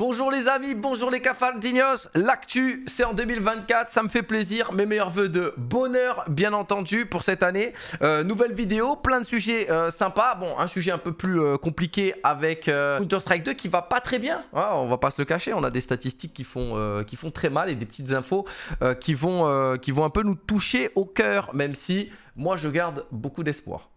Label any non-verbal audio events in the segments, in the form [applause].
Bonjour les amis, bonjour les cafardinos, l'actu c'est en 2024, ça me fait plaisir, mes meilleurs voeux de bonheur bien entendu pour cette année. Euh, nouvelle vidéo, plein de sujets euh, sympas, bon un sujet un peu plus euh, compliqué avec Counter-Strike 2 qui va pas très bien, ah, on va pas se le cacher, on a des statistiques qui font, qui font très mal et des petites infos qui, vont, qui vont un peu nous toucher au cœur même si moi je garde beaucoup d'espoir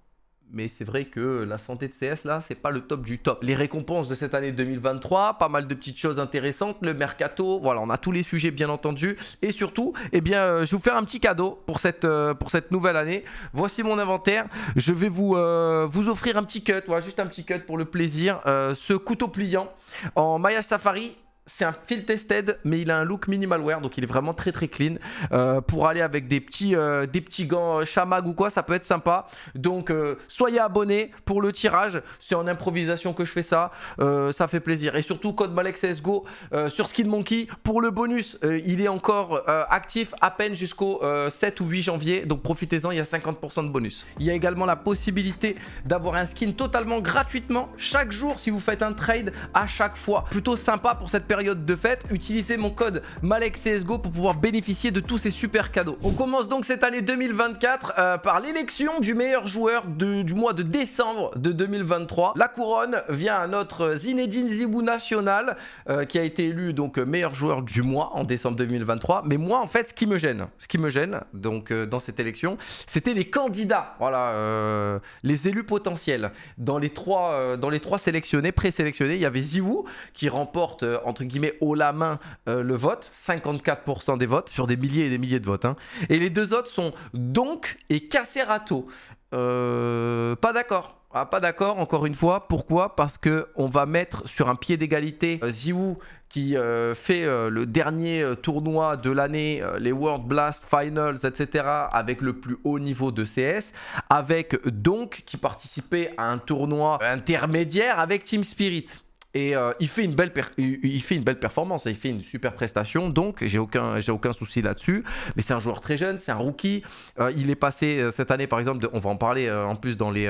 mais c'est vrai que la santé de CS, là, c'est pas le top du top. Les récompenses de cette année 2023, pas mal de petites choses intéressantes, le mercato, voilà, on a tous les sujets, bien entendu. Et surtout, eh bien, euh, je vais vous faire un petit cadeau pour cette, euh, pour cette nouvelle année. Voici mon inventaire. Je vais vous, euh, vous offrir un petit cut, voilà, juste un petit cut pour le plaisir. ce couteau pliant en Maya safari c'est un feel tested, mais il a un look minimal wear, donc il est vraiment très très clean. Euh, pour aller avec des petits, euh, des petits gants euh, chamag ou quoi, ça peut être sympa. Donc soyez abonnés pour le tirage. C'est en improvisation que je fais ça. ça fait plaisir. Et surtout, code Malexsgo sur Skin Monkey pour le bonus. il est encore actif à peine jusqu'au 7 ou 8 janvier. Donc profitez-en, il y a 50% de bonus. Il y a également la possibilité d'avoir un skin totalement gratuitement chaque jour si vous faites un trade à chaque fois. Plutôt sympa pour cette période période de fête, utilisez mon code MalexCSGO pour pouvoir bénéficier de tous ces super cadeaux. On commence donc cette année 2024 euh, par l'élection du meilleur joueur du mois de décembre de 2023. La couronne vient à notre Zinedine Zibou national euh, qui a été élu donc euh, meilleur joueur du mois en décembre 2023. Mais moi en fait ce qui me gêne, ce qui me gêne donc dans cette élection, c'était les candidats, voilà, les élus potentiels. Dans les trois, dans les trois sélectionnés, présélectionnés, il y avait Zibou qui remporte entre guillemets haut la main euh, le vote, 54% des votes sur des milliers et des milliers de votes. Hein. Et les deux autres sont donc et Casserato. Euh, pas d'accord. Ah, pas d'accord, encore une fois. Pourquoi Parce que on va mettre sur un pied d'égalité euh, Ziwu qui euh, fait le dernier tournoi de l'année, les World Blast Finals, etc., avec le plus haut niveau de CS, avec donc qui participait à un tournoi intermédiaire avec Team Spirit. Et euh, il, fait une belle il fait une belle performance, il fait une super prestation, donc j'ai aucun, aucun souci là-dessus. Mais c'est un joueur très jeune, c'est un rookie. Euh, il est passé euh, cette année, par exemple, on va en parler en plus dans les,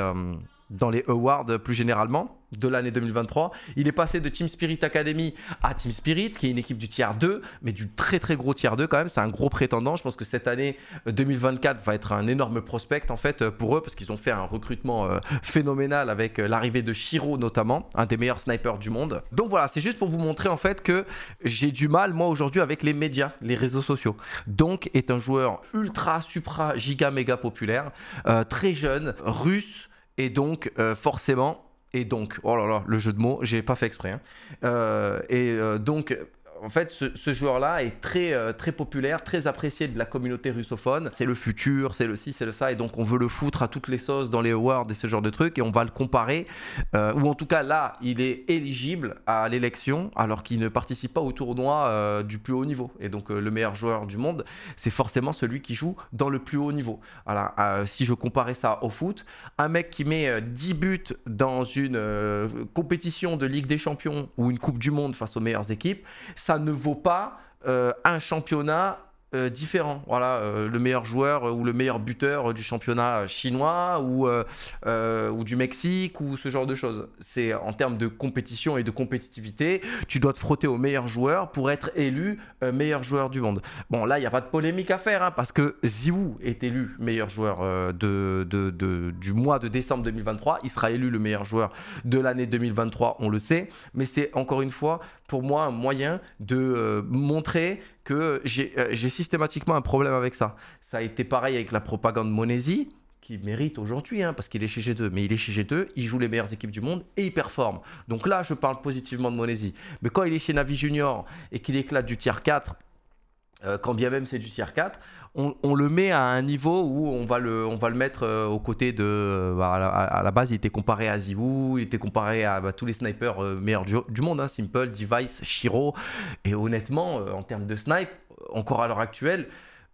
dans les awards plus généralement de l'année 2023. Il est passé de Team Spirit Academy à Team Spirit, qui est une équipe du tiers 2, mais du très très gros tiers 2 quand même. C'est un gros prétendant. Je pense que cette année 2024 euh, va être un énorme prospect en fait euh, pour eux, parce qu'ils ont fait un recrutement euh, phénoménal avec l'arrivée de Shiro notamment, un des meilleurs snipers du monde. Donc voilà, c'est juste pour vous montrer en fait que j'ai du mal moi aujourd'hui avec les médias, les réseaux sociaux. Donc est un joueur ultra, supra, giga, méga populaire, très jeune, russe, et donc forcément et donc, oh là là, le jeu de mots, j'ai pas fait exprès. Hein. Euh, et euh, donc, en fait, ce, joueur-là est très, euh, très populaire, très apprécié de la communauté russophone. C'est le futur, c'est le ci, c'est le ça, et donc on veut le foutre à toutes les sauces dans les awards et ce genre de trucs, et on va le comparer, euh, ou en tout cas là, il est éligible à l'élection, alors qu'il ne participe pas au tournoi euh, du plus haut niveau. Et donc le meilleur joueur du monde, c'est forcément celui qui joue dans le plus haut niveau. Alors, si je comparais ça au foot, un mec qui met 10 buts dans une compétition de Ligue des Champions ou une Coupe du Monde face aux meilleures équipes, ça ne vaut pas euh, un championnat euh, différents. Voilà, euh, le meilleur joueur euh, ou le meilleur buteur du championnat chinois ou, ou du Mexique ou ce genre de choses. C'est en termes de compétition et de compétitivité, tu dois te frotter aux meilleur joueur pour être élu meilleur joueur du monde. Bon, là, il n'y a pas de polémique à faire hein, parce que Ziwu est élu meilleur joueur de, de, du mois de décembre 2023. Il sera élu le meilleur joueur de l'année 2023, on le sait. Mais c'est encore une fois, pour moi, un moyen de montrer que euh, j'ai systématiquement un problème avec ça. Ça a été pareil avec la propagande Monésie, qui mérite aujourd'hui, hein, parce qu'il est chez G2, mais il est chez G2, il joue les meilleures équipes du monde et il performe. Donc là, je parle positivement de Monésie. Mais quand il est chez Navi Junior et qu'il éclate du tiers 4, euh, quand bien même c'est du CR4, on, le met à un niveau où on va le, on va le mettre euh, aux côtés de. Euh, bah, à, la, base, il était comparé à Ziwu, il était comparé à bah, tous les snipers meilleurs du, monde, hein. Simple, Device, Shiro. Et honnêtement, en termes de snipe, encore à l'heure actuelle,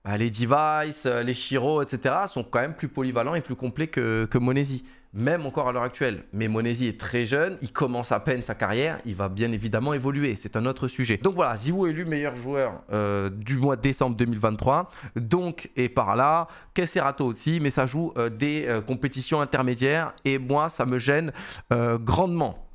bah, les Device, les Shiro, etc., sont quand même plus polyvalents et plus complets que, que même encore à l'heure actuelle. Mais Monesi est très jeune, il commence à peine sa carrière, il va bien évidemment évoluer, c'est un autre sujet. Donc voilà, Ziwo élu meilleur joueur euh, du mois de décembre 2023, donc et par là, Kesserato aussi, mais ça joue euh, des euh, compétitions intermédiaires et moi ça me gêne grandement.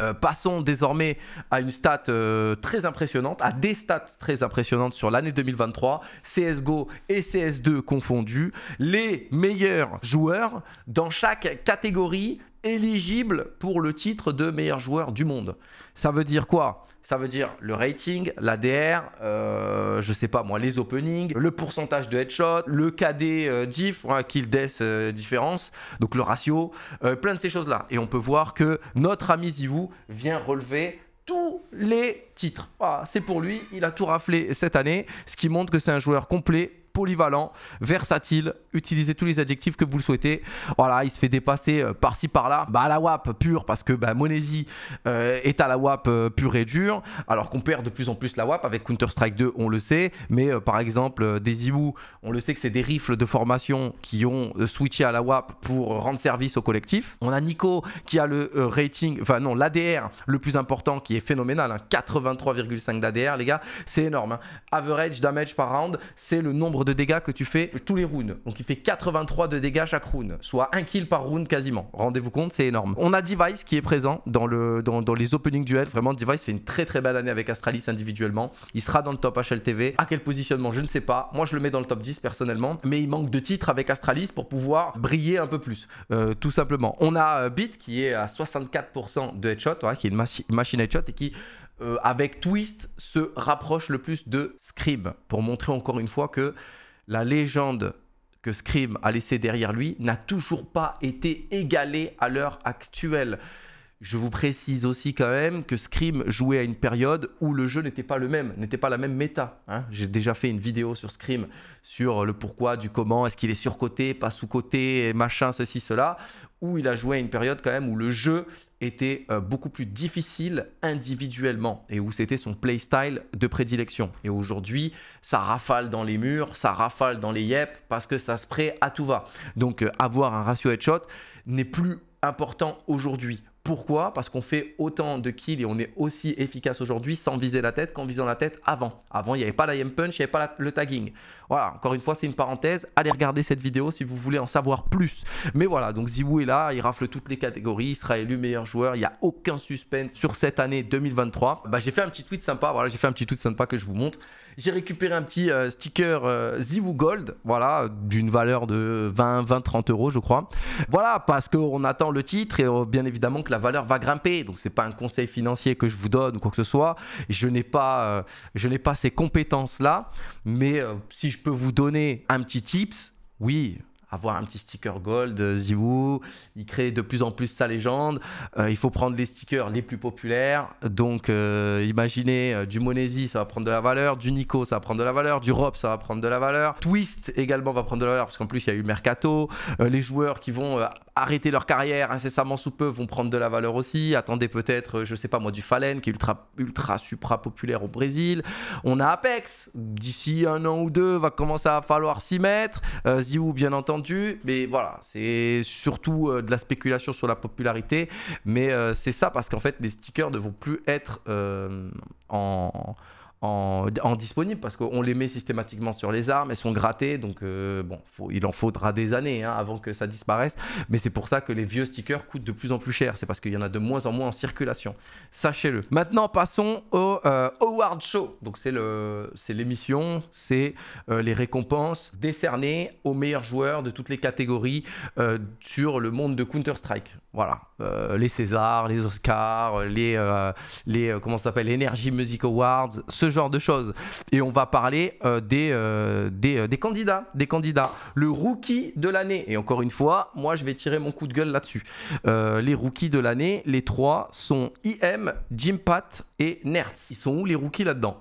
Euh, passons désormais à une stat euh, très impressionnante, à des stats très impressionnantes sur l'année 2023, CSGO et CS2 confondus, les meilleurs joueurs dans chaque catégorie éligible pour le titre de meilleur joueur du monde. Ça veut dire quoi Ça veut dire le rating, l'ADR, euh, je sais pas moi, les openings, le pourcentage de headshot, le KD euh, diff, kill death euh, différence, donc le ratio, euh, plein de ces choses-là. Et on peut voir que notre ami Ziwu vient relever tous les titres. Ah, c'est pour lui, il a tout raflé cette année, ce qui montre que c'est un joueur complet polyvalent, versatile, utilisez tous les adjectifs que vous le souhaitez. Voilà, il se fait dépasser euh, par-ci par-là. Bah à la WAP pure parce que bah, Monésie euh, est à la WAP euh, pure et dure, alors qu'on perd de plus en plus la WAP avec Counter-Strike 2, on le sait, mais par exemple des Iwoo, on le sait que c'est des rifles de formation qui ont switché à la WAP pour rendre service au collectif. On a Nico qui a le rating, enfin non, l'ADR le plus important qui est phénoménal, 83,5 hein. d'ADR les gars, c'est énorme. Hein. Average damage par round, c'est le nombre de dégâts que tu fais tous les rounds. Donc il fait 83 de dégâts chaque round, soit un kill par round quasiment. Rendez-vous compte, c'est énorme. On a Device qui est présent dans, le, dans, dans les opening duels. Vraiment, Device fait une très très belle année avec Astralis individuellement. Il sera dans le top HLTV. À quel positionnement, je ne sais pas. Moi, je le mets dans le top 10 personnellement. Mais il manque de titres avec Astralis pour pouvoir briller un peu plus, euh, tout simplement. On a euh, beat qui est à 64% de headshot, hein, qui est une, machine headshot et qui euh, avec Twist se rapproche le plus de Scream pour montrer encore une fois que la légende que Scream a laissée derrière lui n'a toujours pas été égalée à l'heure actuelle. Je vous précise aussi quand même que Scream jouait à une période où le jeu n'était pas le même, n'était pas la même méta. Hein. J'ai déjà fait une vidéo sur Scream, sur le pourquoi, du comment, est-ce qu'il est surcoté, pas sous-coté, machin, ceci, cela, où il a joué à une période quand même où le jeu était euh, beaucoup plus difficile individuellement et où c'était son playstyle de prédilection. Et aujourd'hui, ça rafale dans les murs, ça rafale dans les yep parce que ça se prête à tout va. Donc euh, avoir un ratio headshot n'est plus important aujourd'hui. Pourquoi Parce qu'on fait autant de kills et on est aussi efficace aujourd'hui sans viser la tête qu'en visant la tête avant. Avant, il n'y avait pas la punch, il n'y avait pas le tagging. Voilà, encore une fois, c'est une parenthèse. Allez regarder cette vidéo si vous voulez en savoir plus. Mais voilà, donc zibou est là, il rafle toutes les catégories, il sera élu meilleur joueur, il n'y a aucun suspense sur cette année 2023. Bah, j'ai fait un petit tweet sympa, voilà, j'ai fait un petit tweet sympa que je vous montre. J'ai récupéré un petit euh, sticker euh, Gold, voilà, d'une valeur de 20, 20, 30 euros, je crois. Voilà, parce qu'on attend le titre et euh, bien évidemment que la valeur va grimper. Donc, c'est pas un conseil financier que je vous donne ou quoi que ce soit. Je n'ai pas, euh, je n'ai pas ces compétences-là. Mais si je peux vous donner un petit tips, oui, avoir un petit sticker gold euh, Ziwoo. Il crée de plus en plus sa légende. Euh, il faut prendre les stickers les plus populaires. Donc, euh, imaginez du Monesi, ça va prendre de la valeur. Du Nico, ça va prendre de la valeur. Du Rob, ça va prendre de la valeur. Twist également va prendre de la valeur parce qu'en plus, il y a eu Mercato. les joueurs qui vont arrêter leur carrière incessamment sous peu vont prendre de la valeur aussi. Attendez peut-être, je sais pas moi, du Fallen qui est ultra, ultra supra populaire au Brésil. On a Apex. D'ici un an ou deux, va commencer à falloir s'y mettre. Ziwoo, bien entendu mais voilà, c'est surtout euh, de la spéculation sur la popularité. Mais euh, c'est ça parce qu'en fait, les stickers ne vont plus être euh, en en, disponible parce qu'on les met systématiquement sur les armes, elles sont grattées, donc euh, bon, il en faudra des années hein, avant que ça disparaisse. Mais c'est pour ça que les vieux stickers coûtent de plus en plus cher, c'est parce qu'il y en a de moins en moins en circulation. Sachez-le. Maintenant, passons au euh, Howard Show. Donc c'est le, c'est l'émission, c'est euh, les récompenses décernées aux meilleurs joueurs de toutes les catégories sur le monde de Counter Strike. Voilà. Euh, les Césars, les Oscars, les, euh, les euh, comment s'appelle, Energy Music Awards, ce genre de choses. Et on va parler des, des, candidats, des candidats. Le rookie de l'année. Et encore une fois, moi je vais tirer mon coup de gueule là-dessus. les rookies de l'année, les trois sont IM, Jim Pat et Nertz. Ils sont où les rookies là-dedans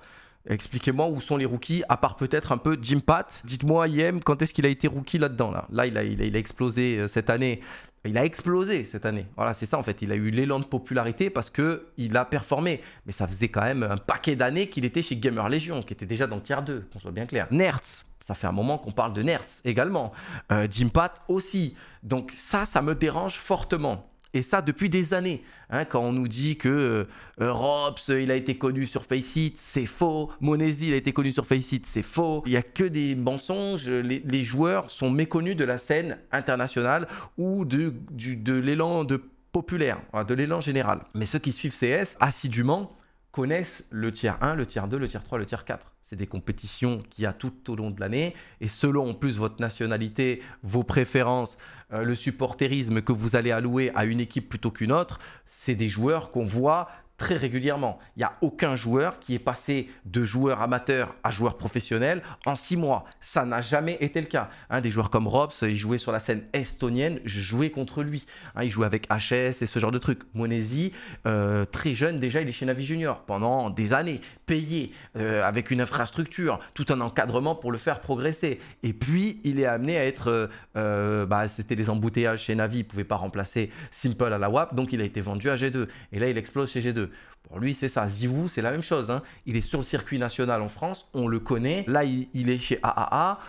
Expliquez-moi où sont les rookies, à part peut-être un peu Jim Pat. Dites-moi, IM, quand est-ce qu'il a été rookie là-dedans là, il, a, explosé euh, cette année. Il a explosé cette année. Voilà, c'est ça en fait. Il a eu l'élan de popularité parce que il a performé. Mais ça faisait quand même un paquet d'années qu'il était chez Gamer Legion, qui était déjà dans le tiers 2, qu'on soit bien clair. Nerds, ça fait un moment qu'on parle de Nerds également. Euh, Jim Pat aussi. Donc ça, ça me dérange fortement. Et ça, depuis des années. Hein, quand on nous dit que euh, Robs, euh, il a été connu sur Faceit, c'est faux. Monesi, il a été connu sur Faceit, c'est faux. Il n'y a que des mensonges. Les, joueurs sont méconnus de la scène internationale ou de, de l'élan de populaire, de l'élan général. Mais ceux qui suivent CS assidûment connaissent le tiers 1, le tiers 2, le tiers 3, le tiers 4. C'est des compétitions qu'il y a tout au long de l'année. Et selon en plus votre nationalité, vos préférences, euh, le supporterisme que vous allez allouer à une équipe plutôt qu'une autre, c'est des joueurs qu'on voit très régulièrement. Il n'y a aucun joueur qui est passé de joueur amateur à joueur professionnel en six mois. Ça n'a jamais été le cas. Un des joueurs comme Robs, il jouait sur la scène estonienne, je jouais contre lui. Ils hein, il jouait avec HS et ce genre de trucs. Monesi, euh, très jeune déjà, il est chez Navi Junior pendant des années, payé euh, avec une infrastructure, tout un encadrement pour le faire progresser. Et puis, il est amené à être... Euh, bah, C'était les embouteillages chez Navi, il ne pouvait pas remplacer Simple à la WAP, donc il a été vendu à G2. Et là, il explose chez G2. Pour lui, c'est ça. Zivou, c'est la même chose. Hein. Il est sur le circuit national en France, on le connaît. Là, il, il est chez AAA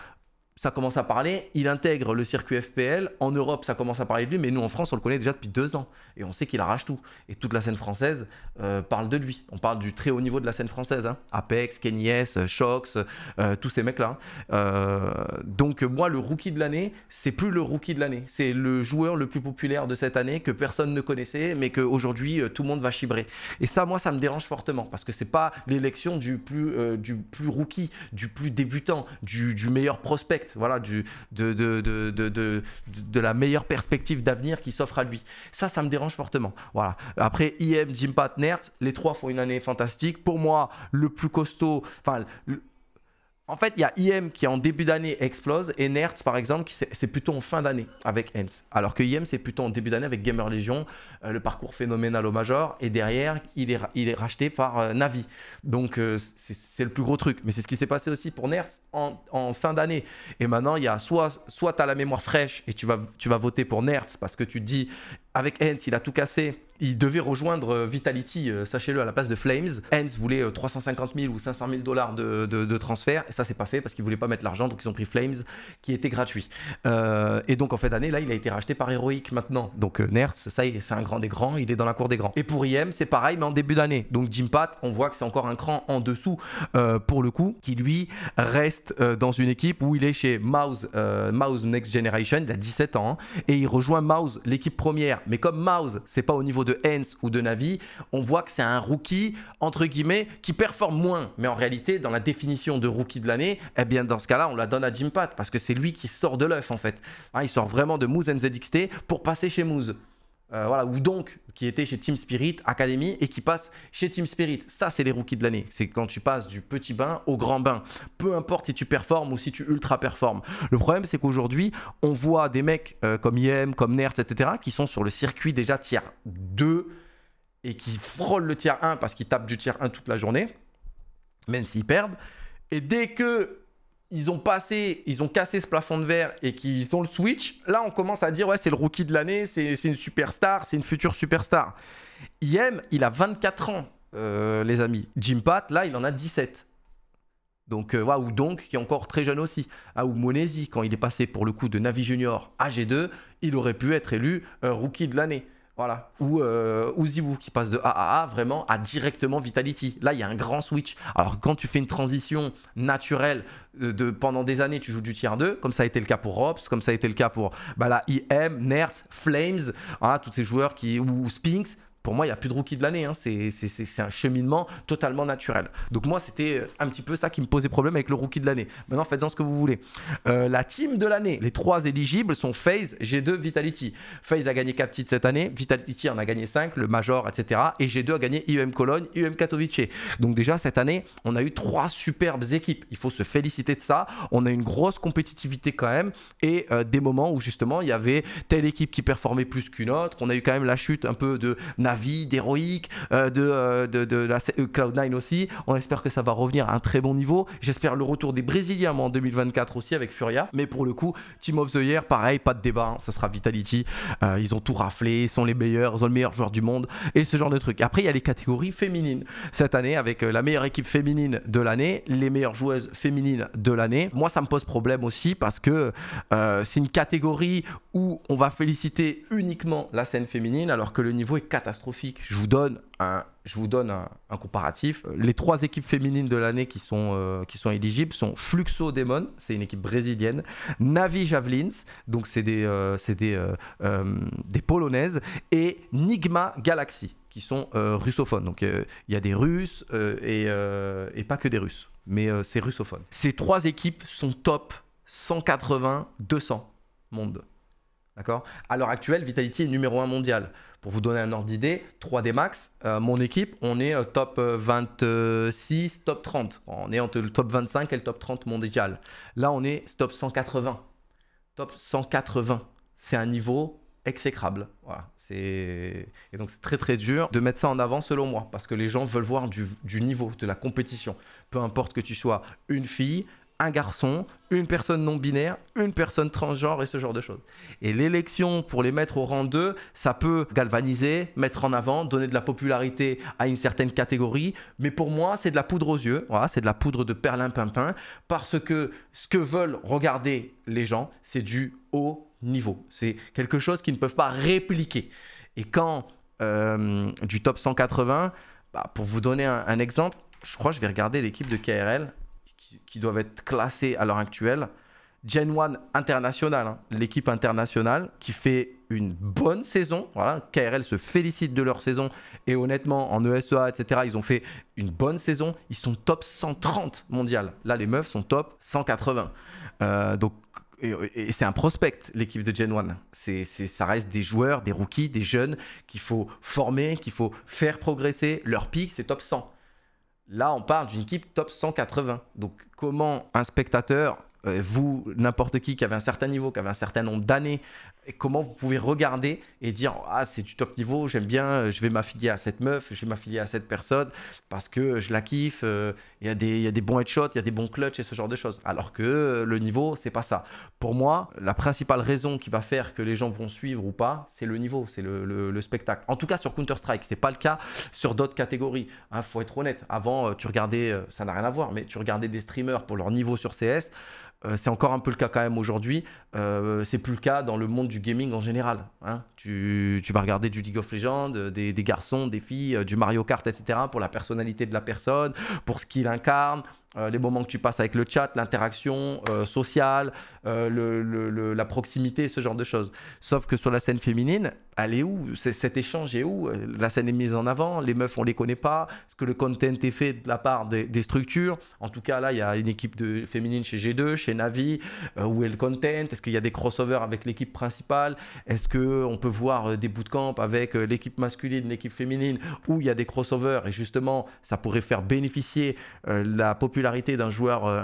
ça commence à parler, il intègre le circuit FPL, en Europe ça commence à parler de lui, mais nous en France on le connaît déjà depuis deux ans, et on sait qu'il arrache tout, et toute la scène française euh, parle de lui, on parle du très haut niveau de la scène française, hein. Apex, Kenyes, Shox, euh, tous ces mecs-là. Hein. Euh, donc moi le rookie de l'année, c'est plus le rookie de l'année, c'est le joueur le plus populaire de cette année que personne ne connaissait, mais qu'aujourd'hui tout le monde va chibrer. Et ça moi ça me dérange fortement, parce que c'est pas l'élection du, plus du plus rookie, du plus débutant, du meilleur prospect, voilà, du, de, de, la meilleure perspective d'avenir qui s'offre à lui. Ça, ça me dérange fortement. Voilà. Après, IM, Jim Patnert, les trois font une année fantastique. Pour moi, le plus costaud, enfin, en fait, il y a IM qui en début d'année explose et Nerds par exemple, c'est plutôt en fin d'année avec Hens. Alors que IM c'est plutôt en début d'année avec Gamer Legion, euh, le parcours phénoménal au major et derrière il est, il est racheté par euh, Navi. Donc euh, c'est le plus gros truc. Mais c'est ce qui s'est passé aussi pour Nerds en, fin d'année. Et maintenant il y a soit soit as la mémoire fraîche et tu vas tu vas voter pour Nerds parce que tu dis avec Hens, il a tout cassé. Il devait rejoindre euh, Vitality, euh, sachez-le, à la place de Flames. Hens voulait 350 euh, 000 ou 500 000 dollars de, transfert. Et ça, c'est pas fait parce qu'ils voulaient pas mettre l'argent, donc ils ont pris Flames, qui était gratuit. et donc, en fin d'année, là, il a été racheté par Heroic maintenant. Donc, NERDS, ça c'est un grand des grands, il est dans la cour des grands. Et pour IM, c'est pareil, mais en début d'année. Donc, Jim Pat, on voit que c'est encore un cran en dessous pour le coup, qui lui reste dans une équipe où il est chez Mouse, Mouse Next Generation, il a 17 ans, hein, et il rejoint Mouse, l'équipe première mais comme Mouse, c'est pas au niveau de Hens ou de Navi, on voit que c'est un rookie, entre guillemets, qui performe moins. Mais en réalité, dans la définition de rookie de l'année, eh bien, dans ce cas-là, on la donne à Jim Pat parce que c'est lui qui sort de l'œuf, en fait. Hein, il sort vraiment de Moose NZXT pour passer chez Moose. Euh, voilà, ou donc qui était chez Team Spirit Academy et qui passe chez Team Spirit. Ça, c'est les rookies de l'année. C'est quand tu passes du petit bain au grand bain. Peu importe si tu performes ou si tu ultra performes. Le problème, c'est qu'aujourd'hui, on voit des mecs euh, comme IEM, comme Nertz, etc., qui sont sur le circuit déjà tiers 2 et qui frôlent le tiers 1 parce qu'ils tapent du tiers 1 toute la journée, même s'ils perdent. Et dès que ils ont passé, ils ont cassé ce plafond de verre et qu'ils ont le switch, là on commence à dire ouais c'est le rookie de l'année, c'est une superstar, c'est une future superstar. IM, il a 24 ans, euh, les amis. Jim Pat, là, il en a 17. Donc, euh, ou donc, qui est encore très jeune aussi. Ah, ou Monesi, quand il est passé pour le coup de Navi Junior à G2, il aurait pu être élu euh, rookie de l'année. Voilà. Ou, euh, qui passe de AAA vraiment à directement Vitality. Là, il y a un grand switch. Alors, quand tu fais une transition naturelle euh, de, pendant des années, tu joues du tier 2, comme ça a été le cas pour Robs, comme ça a été le cas pour bah IM, Nerds, Flames, hein, tous ces joueurs qui, ou Spinks, pour moi, il n'y a plus de rookie de l'année. Hein. C'est un cheminement totalement naturel. Donc moi, c'était euh, un petit peu ça qui me posait problème avec le rookie de l'année. Maintenant, faites-en ce que vous voulez. Euh, la team de l'année, les trois éligibles sont FaZe, G2, Vitality. FaZe a gagné 4 titres cette année, Vitality en a gagné 5, le Major, etc. Et G2 a gagné IEM Cologne, IEM Katowice. Donc déjà, cette année, on a eu trois superbes équipes. Il faut se féliciter de ça. On a une grosse compétitivité quand même et euh, des moments où justement, il y avait telle équipe qui performait plus qu'une autre. On a eu quand même la chute un peu de vie, d'héroïque, euh, euh, de, de, la euh, Cloud9 aussi. On espère que ça va revenir à un très bon niveau. J'espère le retour des Brésiliens en 2024 aussi avec Furia. Mais pour le coup, Team of the Year, pareil, pas de débat, hein, ça sera Vitality. ils ont tout raflé, ils sont les meilleurs, ils ont le meilleur joueur du monde et ce genre de truc. Après, il y a les catégories féminines cette année avec la meilleure équipe féminine de l'année, les meilleures joueuses féminines de l'année. Moi, ça me pose problème aussi parce que c'est une catégorie où on va féliciter uniquement la scène féminine alors que le niveau est catastrophique je vous donne un, je vous donne un, comparatif. Les trois équipes féminines de l'année qui, sont euh, qui sont éligibles sont Fluxo Demon, c'est une équipe brésilienne, Navi Javelins, donc c'est des, euh, euh, polonaises, et Nigma Galaxy, qui sont russophones. Donc il y a des Russes et, et, pas que des Russes, mais c'est russophone. Ces trois équipes sont top 180, 200 monde. D'accord À l'heure actuelle, Vitality est numéro 1 mondial. Pour vous donner un ordre d'idée, 3D Max, euh, mon équipe, on est euh, top 26, euh, top 30. On est entre le top 25 et le top 30 mondial. Là, on est top 180. Top 180. C'est un niveau exécrable. Voilà. Et donc c'est très très dur de mettre ça en avant selon moi, parce que les gens veulent voir du niveau, de la compétition. Peu importe que tu sois une fille, un garçon, une personne non binaire, une personne transgenre et ce genre de choses. Et l'élection pour les mettre au rang 2, ça peut galvaniser, mettre en avant, donner de la popularité à une certaine catégorie, mais pour moi, c'est de la poudre aux yeux, voilà, c'est de la poudre de perlimpinpin parce que ce que veulent regarder les gens, c'est du haut niveau. C'est quelque chose qu'ils ne peuvent pas répliquer. Et quand euh, du top 180, bah, pour vous donner un exemple, je crois que je vais regarder l'équipe de KRL qui, doivent être classés à l'heure actuelle. Gen 1 international, hein, l'équipe internationale qui fait une bonne saison. Voilà, KRL se félicite de leur saison et honnêtement, en ESEA, etc., ils ont fait une bonne saison. Ils sont top 130 mondial. Là, les meufs sont top 180. Euh, donc, et, c'est un prospect, l'équipe de Gen 1. C'est, ça reste des joueurs, des rookies, des jeunes qu'il faut former, qu'il faut faire progresser. Leur pic, c'est top 100. Là, on parle d'une équipe top 180. Donc, comment un spectateur, euh, vous, n'importe qui qui avait un certain niveau, qui avait un certain nombre d'années, comment vous pouvez regarder et dire ah c'est du top niveau, j'aime bien, euh, je vais m'affilier à cette meuf, je vais m'affilier à cette personne parce que je la kiffe, euh, il y, y, a des bons headshots, il y a des bons clutches et ce genre de choses. Alors que euh, le niveau, c'est pas ça. Pour moi, la principale raison qui va faire que les gens vont suivre ou pas, c'est le niveau, c'est le, spectacle. En tout cas sur Counter-Strike, c'est pas le cas sur d'autres catégories. Il hein, faut être honnête. Avant, tu regardais, ça n'a rien à voir, mais tu regardais des streamers pour leur niveau sur CS. Euh, c'est encore un peu le cas quand même aujourd'hui. Euh, c'est plus le cas dans le monde du gaming en général. Hein. Tu, vas regarder du League of Legends, euh, des, garçons, des filles, du Mario Kart, etc. pour la personnalité de la personne, pour ce qu'il incarne, euh, les moments que tu passes avec le chat, l'interaction euh, sociale, euh, le, la proximité, ce genre de choses. Sauf que sur la scène féminine, elle est où Cet échange est où La scène est mise en avant, les meufs, on les connaît pas. Est-ce que le content est fait de la part des, structures En tout cas, là, il y a une équipe de, féminine chez G2, chez Navi. où est le content Est-ce qu'il y a des crossovers avec l'équipe principale Est-ce qu'on peut voir des bootcamps avec l'équipe masculine, l'équipe féminine, où il y a des crossovers Et justement, ça pourrait faire bénéficier la population d'un joueur euh,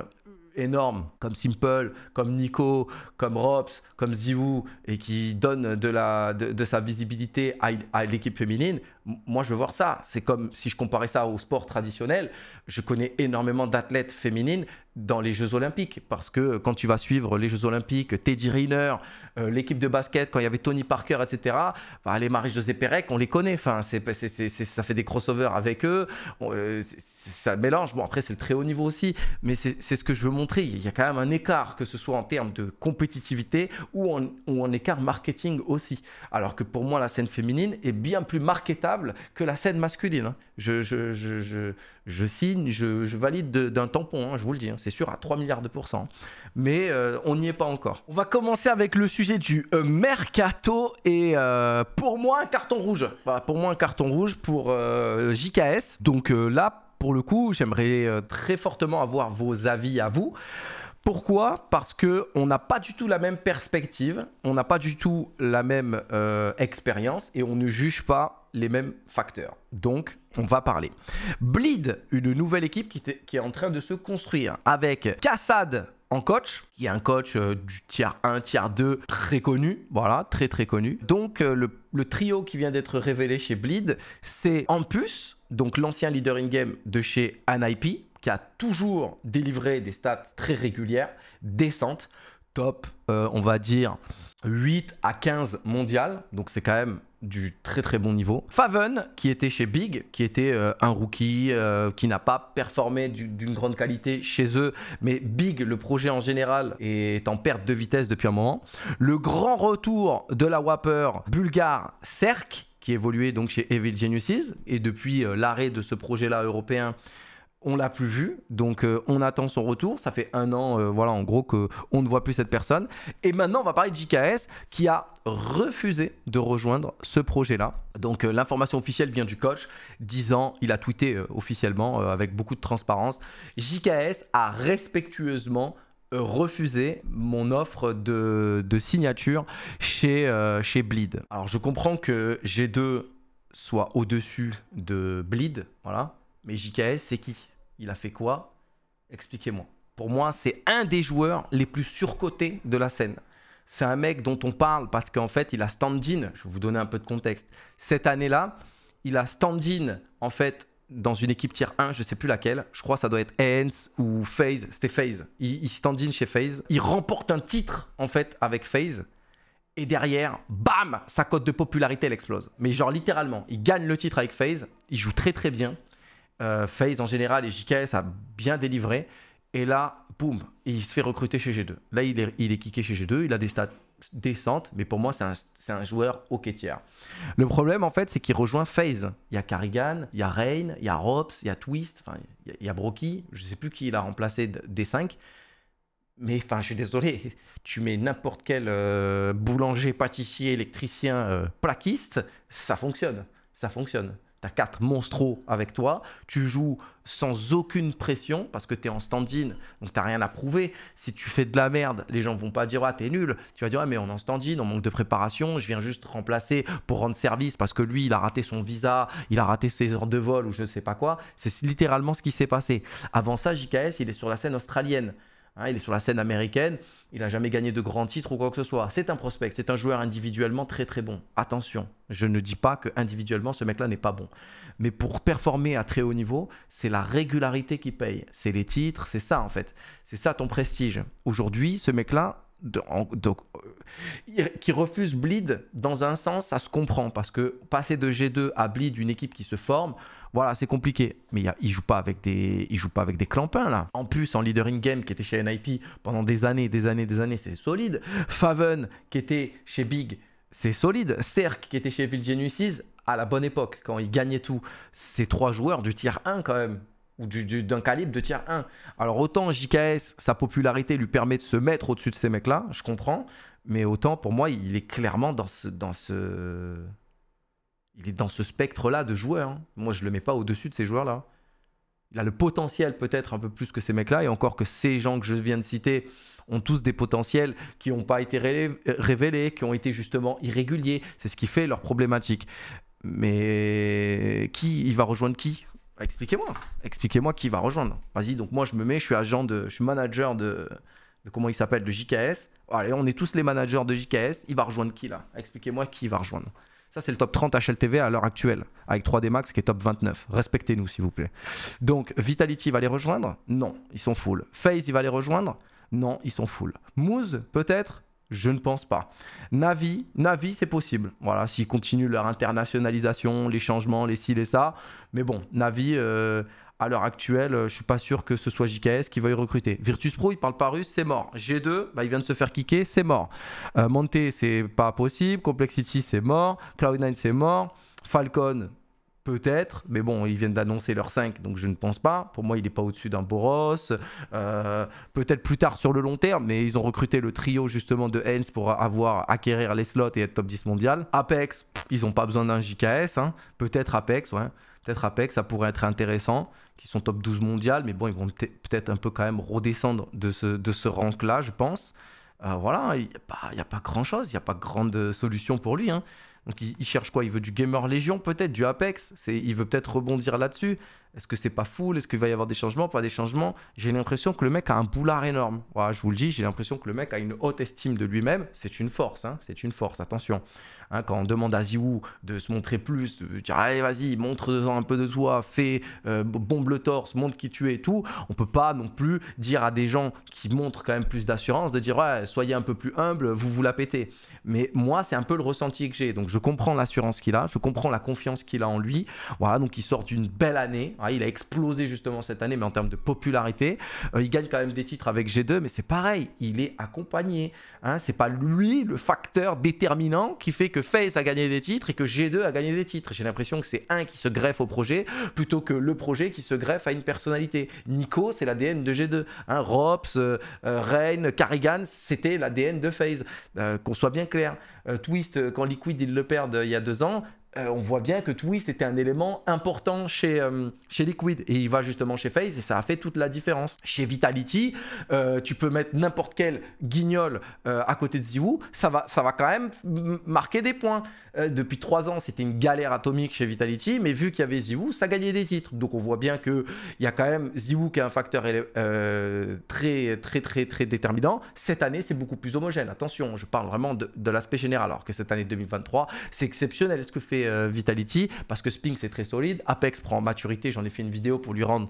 énorme comme Simple, comme Nico, comme Robs, comme Zivu et qui donne de, la, de, sa visibilité à l'équipe féminine, moi je veux voir ça. C'est comme si je comparais ça au sport traditionnel. Je connais énormément d'athlètes féminines dans les Jeux Olympiques parce que quand tu vas suivre les Jeux Olympiques, Teddy Reiner euh, l'équipe de basket, quand il y avait Tony Parker, etc., bah, les Marie-José Pérec, on les connaît. Enfin, ça fait des crossovers avec eux. Euh, ça mélange. Bon, après, c'est le très haut niveau aussi. Mais c'est ce que je veux montrer. Il y a quand même un écart, que ce soit en termes de compétitivité ou ou en écart marketing aussi. Alors que pour moi, la scène féminine est bien plus marketable que la scène masculine. Je, je, signe, je, valide d'un tampon, hein, je vous le dis, hein, c'est sûr, à 3 milliards de pourcents. Mais euh, on n'y est pas encore. On va commencer avec le sujet du euh, mercato et euh, pour moi un carton rouge. pour moi un carton rouge pour JKS. Donc là, pour le coup, j'aimerais très fortement avoir vos avis à vous. Pourquoi Parce que on n'a pas du tout la même perspective, on n'a pas du tout la même expérience et on ne juge pas les mêmes facteurs. Donc, on va parler. Bleed, une nouvelle équipe qui, est en train de se construire avec Kassad en coach, qui est un coach euh, du tiers 1, tiers 2, très connu, voilà, très très connu. Donc euh, le, trio qui vient d'être révélé chez Bleed, c'est Ampus, donc l'ancien leader in-game de chez anip qui a toujours délivré des stats très régulières, décentes, top, euh, on va dire 8 à 15 mondiales, donc c'est quand même du très très bon niveau. Faven, qui était chez Big, qui était euh, un rookie, euh, qui n'a pas performé d'une grande qualité chez eux, mais Big, le projet en général, est en perte de vitesse depuis un moment. Le grand retour de la Whopper bulgare CERC qui évoluait donc chez Evil Geniuses, et depuis euh, l'arrêt de ce projet-là européen, on l'a plus vu, donc euh, on attend son retour. Ça fait un an, euh, voilà, en gros, qu'on ne voit plus cette personne. Et maintenant, on va parler de JKS qui a refusé de rejoindre ce projet-là. Donc, euh, l'information officielle vient du coach, disant, il a tweeté officiellement avec beaucoup de transparence, JKS a respectueusement refusé mon offre de, signature chez, chez Bleed. Alors, je comprends que G2 soit au-dessus de Bleed, voilà. Mais JKS, c'est qui il a fait quoi Expliquez-moi. Pour moi, c'est un des joueurs les plus surcotés de la scène. C'est un mec dont on parle parce qu'en fait, il a stand-in. Je vais vous donner un peu de contexte. Cette année-là, il a stand-in en fait dans une équipe tier 1, je ne sais plus laquelle, je crois que ça doit être Hens ou FaZe, c'était FaZe, il, il stand-in chez FaZe, il remporte un titre en fait avec FaZe, et derrière, bam, sa cote de popularité elle explose. Mais genre littéralement, il gagne le titre avec FaZe, il joue très très bien, euh, FaZe en général et JKS a bien délivré. Et là, boum, il se fait recruter chez G2. Là, il est, il kické chez G2, il a des stats décentes, mais pour moi, c'est un, un, joueur hockey tiers. Le problème, en fait, c'est qu'il rejoint FaZe. Il y a Carrigan, il y a Rain, il y a Rops, il y a Twist, il, y a Brocky, je ne sais plus qui il a remplacé d 5. Mais enfin, je suis désolé, [laughs] tu mets n'importe quel euh, boulanger, pâtissier, électricien, euh, plaquiste, ça fonctionne, ça fonctionne tu as quatre monstros avec toi, tu joues sans aucune pression parce que tu es en stand-in, donc tu rien à prouver. Si tu fais de la merde, les gens vont pas dire Ah, t'es nul. Tu vas dire mais on est en stand-in, on manque de préparation, je viens juste remplacer pour rendre service parce que lui, il a raté son visa, il a raté ses heures de vol ou je ne sais pas quoi. C'est littéralement ce qui s'est passé. Avant ça, JKS, il est sur la scène australienne. Hein, il est sur la scène américaine, il n'a jamais gagné de grands titres ou quoi que ce soit. C'est un prospect, c'est un joueur individuellement très très bon. Attention, je ne dis pas que individuellement ce mec-là n'est pas bon. Mais pour performer à très haut niveau, c'est la régularité qui paye. C'est les titres, c'est ça en fait. C'est ça ton prestige. Aujourd'hui, ce mec-là, donc, euh, qui refuse Bleed dans un sens, ça se comprend parce que passer de G2 à Bleed, une équipe qui se forme, voilà, c'est compliqué. Mais il, ne joue pas avec des, joue pas avec des clampins là. En plus, en leader in game qui était chez NIP pendant des années, des années, des années, c'est solide. Faven qui était chez Big, c'est solide. Cerc qui était chez Vilgenusis à la bonne époque quand il gagnait tout. Ces trois joueurs du tier 1 quand même ou d'un calibre de tiers 1. Alors autant JKS, sa popularité lui permet de se mettre au-dessus de ces mecs-là, je comprends, mais autant pour moi, il est clairement dans ce... Dans ce... Il est dans ce spectre-là de joueurs. Hein. Moi, je ne le mets pas au-dessus de ces joueurs-là. Il a le potentiel peut-être un peu plus que ces mecs-là, et encore que ces gens que je viens de citer ont tous des potentiels qui n'ont pas été révélés, qui ont été justement irréguliers. C'est ce qui fait leur problématique. Mais qui Il va rejoindre qui expliquez-moi, expliquez-moi qui va rejoindre. Vas-y, donc moi je me mets, je suis agent de, je suis manager de, de comment il s'appelle, de JKS. Oh, allez, on est tous les managers de JKS. Il va rejoindre qui là Expliquez-moi qui va rejoindre. Ça, c'est le top 30 HLTV à l'heure actuelle, avec 3D Max qui est top 29. Respectez-nous, s'il vous plaît. Donc, Vitality va les rejoindre Non, ils sont full. FaZe, il va les rejoindre Non, ils sont full. Moose, peut-être je ne pense pas. Navi, Navi, c'est possible. Voilà, s'ils continuent leur internationalisation, les changements, les ci, les ça. Mais bon, Navi, euh, à l'heure actuelle, euh, je suis pas sûr que ce soit JKS qui veuille recruter. Virtus Pro, il parle pas russe, c'est mort. G2, bah, il vient de se faire kicker, c'est mort. Euh, Monte, c'est pas possible. Complexity, c'est mort. Cloud9, c'est mort. Falcon, Peut-être, mais bon, ils viennent d'annoncer leur 5, donc je ne pense pas. Pour moi, il n'est pas au-dessus d'un Boros. Euh, peut-être plus tard sur le long terme, mais ils ont recruté le trio justement de Hens pour avoir acquérir les slots et être top 10 mondial. Apex, ils n'ont pas besoin d'un JKS. Hein. Peut-être Apex, ouais. Peut-être Apex, ça pourrait être intéressant, qui sont top 12 mondial, mais bon, ils vont peut-être un peu quand même redescendre de ce, de ce rank-là, je pense. Euh, voilà, il n'y a, a, pas grand chose, il n'y a pas grande euh, solution pour lui. Hein. Donc il, cherche quoi Il veut du Gamer Legion peut-être, du Apex, il veut peut-être rebondir là-dessus. Est-ce que c'est pas full Est-ce qu'il va y avoir des changements Pas des changements J'ai l'impression que le mec a un boulard énorme. Voilà, je vous le dis, j'ai l'impression que le mec a une haute estime de lui-même. C'est une force, hein, c'est une force, attention. Hein, quand on demande à Ziou de se montrer plus, de dire allez vas-y, montre un peu de toi, fais, euh, bombe le torse, montre qui tu es et tout, on peut pas non plus dire à des gens qui montrent quand même plus d'assurance de dire ouais, soyez un peu plus humble, vous vous la pétez. Mais moi, c'est un peu le ressenti que j'ai. Donc je comprends l'assurance qu'il a, je comprends la confiance qu'il a en lui. Voilà, donc il sort d'une belle année ah, il a explosé justement cette année, mais en termes de popularité. Euh, il gagne quand même des titres avec G2, mais c'est pareil, il est accompagné. Hein, c'est pas lui le facteur déterminant qui fait que FaZe a gagné des titres et que G2 a gagné des titres. J'ai l'impression que c'est un qui se greffe au projet plutôt que le projet qui se greffe à une personnalité. Nico, c'est l'ADN de G2. Robs, hein. Rops, Karrigan, euh, euh, Carrigan, c'était l'ADN de FaZe. Qu'on soit bien clair. Twist, quand Liquid, il le perd il y a deux ans, euh, on voit bien que Twist était un élément important chez, euh, chez Liquid. Et il va justement chez FaZe et ça a fait toute la différence. Chez Vitality, euh, tu peux mettre n'importe quel guignol à côté de ZywOo ça va, ça va quand même marquer des points. depuis trois ans, c'était une galère atomique chez Vitality, mais vu qu'il y avait ZywOo ça gagnait des titres. Donc on voit bien qu'il y a quand même ZywOo qui est un facteur très, très, très, très déterminant. Cette année, c'est beaucoup plus homogène. Attention, je parle vraiment de, de l'aspect général, alors que cette année 2023, c'est exceptionnel ce que fait euh, Vitality, parce que Spinks c'est très solide, Apex prend maturité, j'en ai fait une vidéo pour lui rendre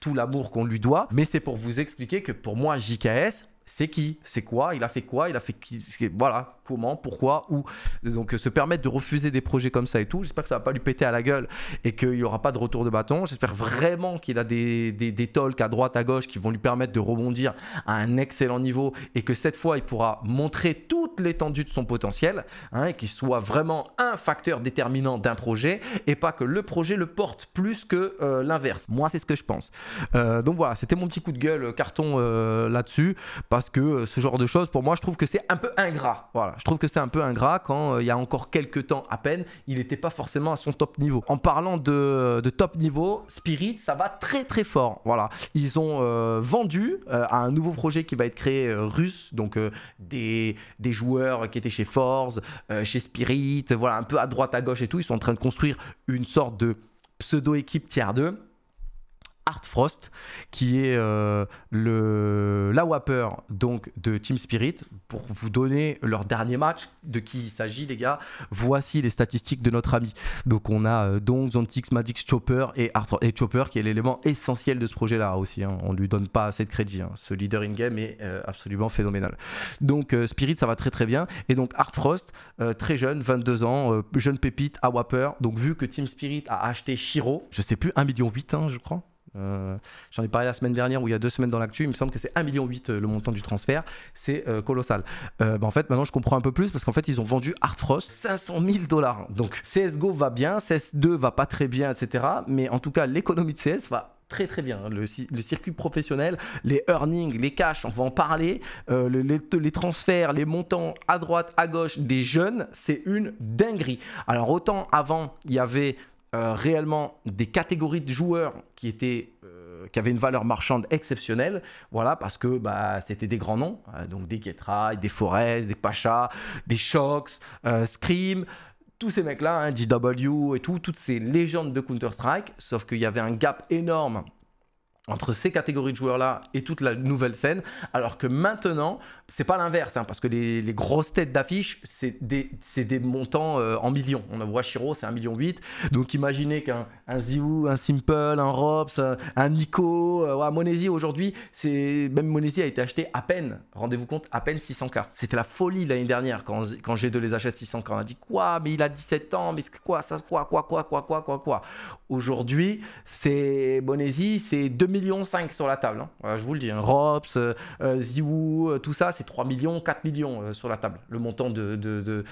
tout l'amour qu'on lui doit, mais c'est pour vous expliquer que pour moi, JKS, c'est qui, c'est quoi, il a fait quoi, il a fait qui, voilà, comment, pourquoi, où. Donc euh, se permettre de refuser des projets comme ça et tout, j'espère que ça va pas lui péter à la gueule et qu'il n'y aura pas de retour de bâton. J'espère vraiment qu'il a des, des, talks à droite, à gauche qui vont lui permettre de rebondir à un excellent niveau et que cette fois il pourra montrer toute l'étendue de son potentiel hein, et qu'il soit vraiment un facteur déterminant d'un projet et pas que le projet le porte plus que euh, l'inverse. Moi c'est ce que je pense. Euh, donc voilà, c'était mon petit coup de gueule carton là-dessus parce que euh, ce genre de choses, pour moi, je trouve que c'est un peu ingrat. Voilà, je trouve que c'est un peu ingrat quand euh, il y a encore quelques temps à peine, il n'était pas forcément à son top niveau. En parlant euh, de, top niveau, Spirit, ça va très très fort. Voilà, ils ont vendu à un nouveau projet qui va être créé russe, donc des, des joueurs qui étaient chez Force, chez Spirit, voilà, un peu à droite à gauche et tout. Ils sont en train de construire une sorte de pseudo équipe tier 2 Art Frost, qui est euh, le, la Whopper donc, de Team Spirit. Pour vous donner leur dernier match, de qui il s'agit, les gars, voici les statistiques de notre ami. Donc, on a euh, Zontix, Madix, Chopper et, Art, Chopper, qui est l'élément essentiel de ce projet-là aussi. Hein. On ne lui donne pas assez de crédit. Hein. Ce leader in-game est euh, absolument phénoménal. Donc, euh, Spirit, ça va très très bien. Et donc, Art Frost, très jeune, 22 ans, jeune pépite à Whopper. Donc, vu que Team Spirit a acheté Shiro, je sais plus, 1,8 million, hein, je crois. Euh, j'en ai parlé la semaine dernière ou il y a deux semaines dans l'actu. Il me semble que c'est 1,8 million euh, le montant du transfert. C'est euh, colossal. Bah, en fait, maintenant je comprends un peu plus parce qu'en fait, ils ont vendu Artfrost 500 000 dollars. Donc CSGO va bien, CS2 va pas très bien, etc. Mais en tout cas, l'économie de CS va très très bien. Le, le, circuit professionnel, les earnings, les cash, on va en parler. les, les, transferts, les montants à droite, à gauche des jeunes, c'est une dinguerie. Alors autant avant, il y avait euh, réellement des catégories de joueurs qui étaient euh, qui avaient une valeur marchande exceptionnelle, voilà, parce que bah, c'était des grands noms, hein, donc des Ketra, des Forest, des Pacha, des Shox, euh, Scream, tous ces mecs-là, hein, GW et tout, toutes ces légendes de Counter-Strike, sauf qu'il y avait un gap énorme entre ces catégories de joueurs-là et toute la nouvelle scène, alors que maintenant, c'est pas l'inverse, hein, parce que les, grosses têtes d'affiche, c'est des, des, montants euh, en millions. On voit Shiro, c'est 1,8 million. Donc imaginez qu'un un Ziou, un Simple, un Robs, euh, un, Nico, euh, Monesi aujourd'hui, c'est même Monesi a été acheté à peine, rendez-vous compte, à peine 600K. C'était la folie l'année dernière quand, quand G2 les achète 600K. On a dit quoi, mais il a 17 ans, mais quoi, ça, quoi, quoi, quoi, quoi, quoi, quoi, quoi. Aujourd'hui, c'est Monesi, c'est 2 millions 5 sur la table. Hein. je vous le dis, hein. Rops, euh, euh, Ziwoo, euh, tout ça, c'est 3 millions, 4 millions sur la table, le montant de, de,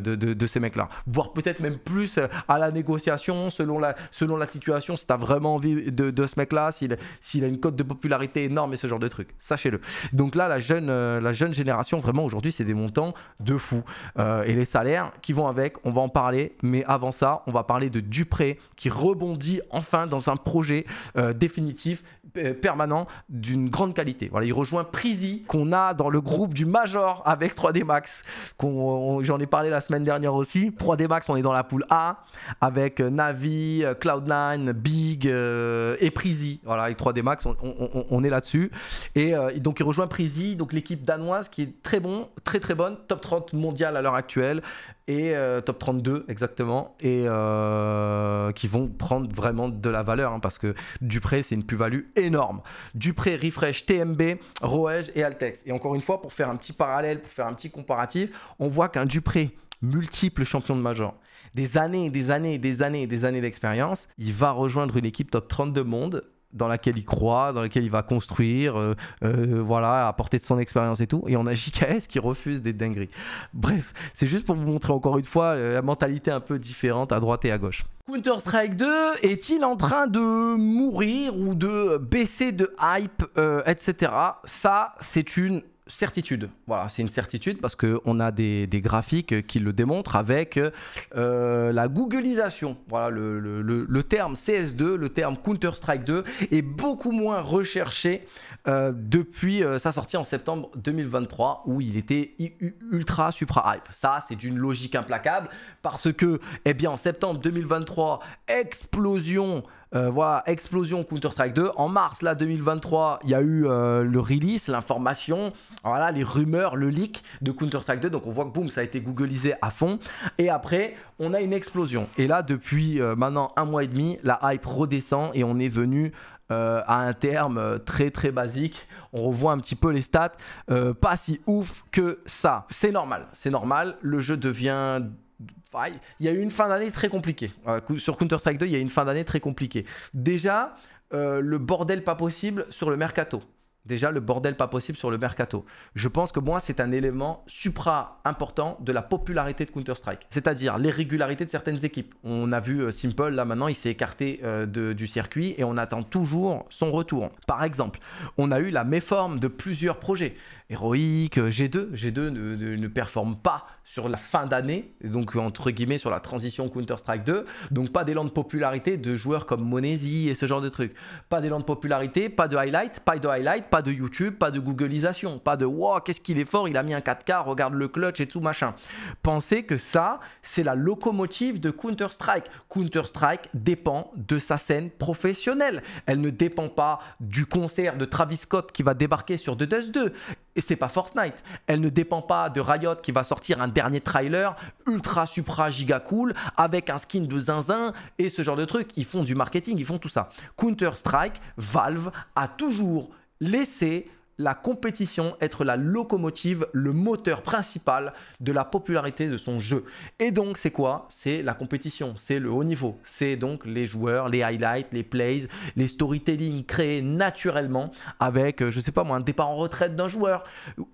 de, ces mecs-là. Voire peut-être même plus à la négociation, selon la, selon la situation, si tu as vraiment envie de, ce mec-là, s'il, s'il a une cote de popularité énorme et ce genre de trucs, Sachez-le. Donc là, la jeune, la jeune génération, vraiment aujourd'hui, c'est des montants de fou. et les salaires qui vont avec, on va en parler. Mais avant ça, on va parler de Dupré qui rebondit enfin dans un projet définitif euh, permanent d'une grande qualité. Voilà, il rejoint Prisi qu'on a dans le groupe du Major avec 3D Max. J'en ai parlé la semaine dernière aussi. 3D Max, on est dans la poule A avec euh, Navi, euh, Cloud9, Big et Prisi. Voilà, avec 3D Max, on, est là-dessus. Et donc il rejoint Prisi, donc l'équipe danoise qui est très bon, très très bonne, top 30 mondiale à l'heure actuelle et euh, top 32 exactement, et euh, qui vont prendre vraiment de la valeur hein, parce que Dupré c'est une plus-value énorme. Dupré, Refresh, TMB, Roège et Altex. Et encore une fois, pour faire un petit parallèle, pour faire un petit comparatif, on voit qu'un Dupré multiple champion de majeur des années, des années, des années, des années d'expérience, il va rejoindre une équipe top 32 monde dans laquelle il croit, dans laquelle il va construire, euh, euh, voilà, apporter de son expérience et tout. Et on a JKS qui refuse des dingueries. Bref, c'est juste pour vous montrer encore une fois euh, la mentalité un peu différente à droite et à gauche. Counter-Strike 2 est-il en train de mourir ou de baisser de hype, euh, etc. Ça, c'est une certitude. Voilà, c'est une certitude parce qu'on a des, graphiques qui le démontrent avec euh, la Googleisation. Voilà, le, terme CS2, le terme Counter-Strike 2 est beaucoup moins recherché euh, depuis euh, sa sortie en septembre 2023 où il était ultra supra hype. Ça, c'est d'une logique implacable parce que, eh bien, en septembre 2023, explosion euh, voilà, explosion Counter-Strike 2. En mars là, 2023, il y a eu euh, le release, l'information, voilà, les rumeurs, le leak de Counter-Strike 2. Donc on voit que boum, ça a été googlisé à fond. Et après, on a une explosion. Et là, depuis euh, maintenant un mois et demi, la hype redescend et on est venu à un terme très très basique. On revoit un petit peu les stats. pas si ouf que ça. C'est normal, c'est normal. Le jeu devient il y a eu une fin d'année très compliquée. Euh, sur Counter-Strike 2, il y a eu une fin d'année très compliquée. Déjà, euh, le bordel pas possible sur le mercato. Déjà, le bordel pas possible sur le mercato. Je pense que moi, c'est un élément supra important de la popularité de Counter-Strike, c'est-à-dire l'irrégularité de certaines équipes. On a vu euh, Simple, là maintenant, il s'est écarté du circuit et on attend toujours son retour. Par exemple, on a eu la méforme de plusieurs projets. Heroic, G2, G2 ne performe pas sur la fin d'année, donc entre guillemets sur la transition Counter-Strike 2. Donc pas d'élan de popularité de joueurs comme Monesi et ce genre de trucs. Pas d'élan de popularité, pas de highlight, pas de highlight, pas de YouTube, pas de Googleisation, pas de wow, qu'est-ce qu'il est fort, il a mis un 4K, regarde le clutch et tout machin. Pensez que ça, c'est la locomotive de Counter-Strike. Counter-Strike dépend de sa scène professionnelle. Elle ne dépend pas du concert de Travis Scott qui va débarquer sur The Dust 2. Et c'est pas Fortnite. Elle ne dépend pas de Riot qui va sortir un dernier trailer ultra supra giga cool avec un skin de zinzin et ce genre de truc. Ils font du marketing, ils font tout ça. Counter-Strike, Valve a toujours laissé la compétition, être la locomotive, le moteur principal de la popularité de son jeu. Et donc, c'est quoi C'est la compétition, c'est le haut niveau, c'est donc les joueurs, les highlights, les plays, les storytelling créés naturellement avec, euh, je sais pas moi, un départ en retraite d'un joueur.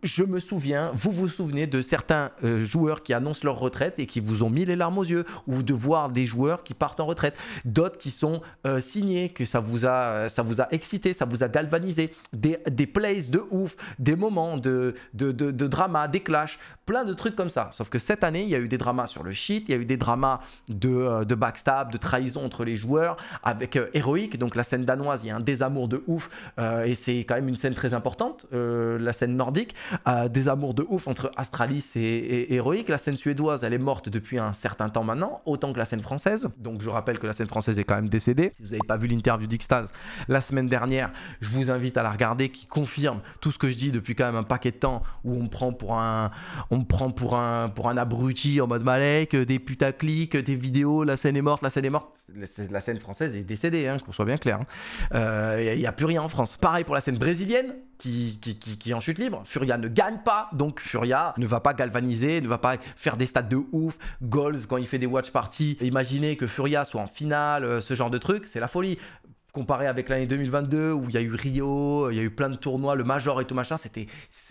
Je me souviens, vous vous souvenez de certains euh, joueurs qui annoncent leur retraite et qui vous ont mis les larmes aux yeux, ou de voir des joueurs qui partent en retraite, d'autres qui sont euh, signés, que ça vous a, ça vous a excité, ça vous a galvanisé, des, des plays de ouf, des moments de, de, drama, des clashs, plein de trucs comme ça. Sauf que cette année, il y a eu des dramas sur le shit, il y a eu des dramas de, euh, de backstab, de trahison entre les joueurs, avec Heroic. Euh, Héroïque, donc la scène danoise, il y a un désamour de ouf, euh, et c'est quand même une scène très importante, la scène nordique, des amours de ouf entre Astralis et, Heroic. Héroïque. La scène suédoise, elle est morte depuis un certain temps maintenant, autant que la scène française. Donc je rappelle que la scène française est quand même décédée. Si vous n'avez pas vu l'interview d'Ixtase la semaine dernière, je vous invite à la regarder qui confirme tout ce que je dis depuis quand même un paquet de temps où on me prend pour un, on me prend pour un, pour un abruti en mode Malek, des clics, des vidéos, la scène est morte, la scène est morte. La scène française est décédée, hein, qu'on soit bien clair. Il hein. n'y euh, a, plus rien en France. Pareil pour la scène brésilienne. Qui, qui, en chute libre. Furia ne gagne pas, donc Furia ne va pas galvaniser, ne va pas faire des stats de ouf. Goals, quand il fait des watch parties, imaginez que Furia soit en finale, euh, ce genre de truc, c'est la folie comparé avec l'année 2022 où il y a eu Rio, il y a eu plein de tournois, le Major et tout machin, c'était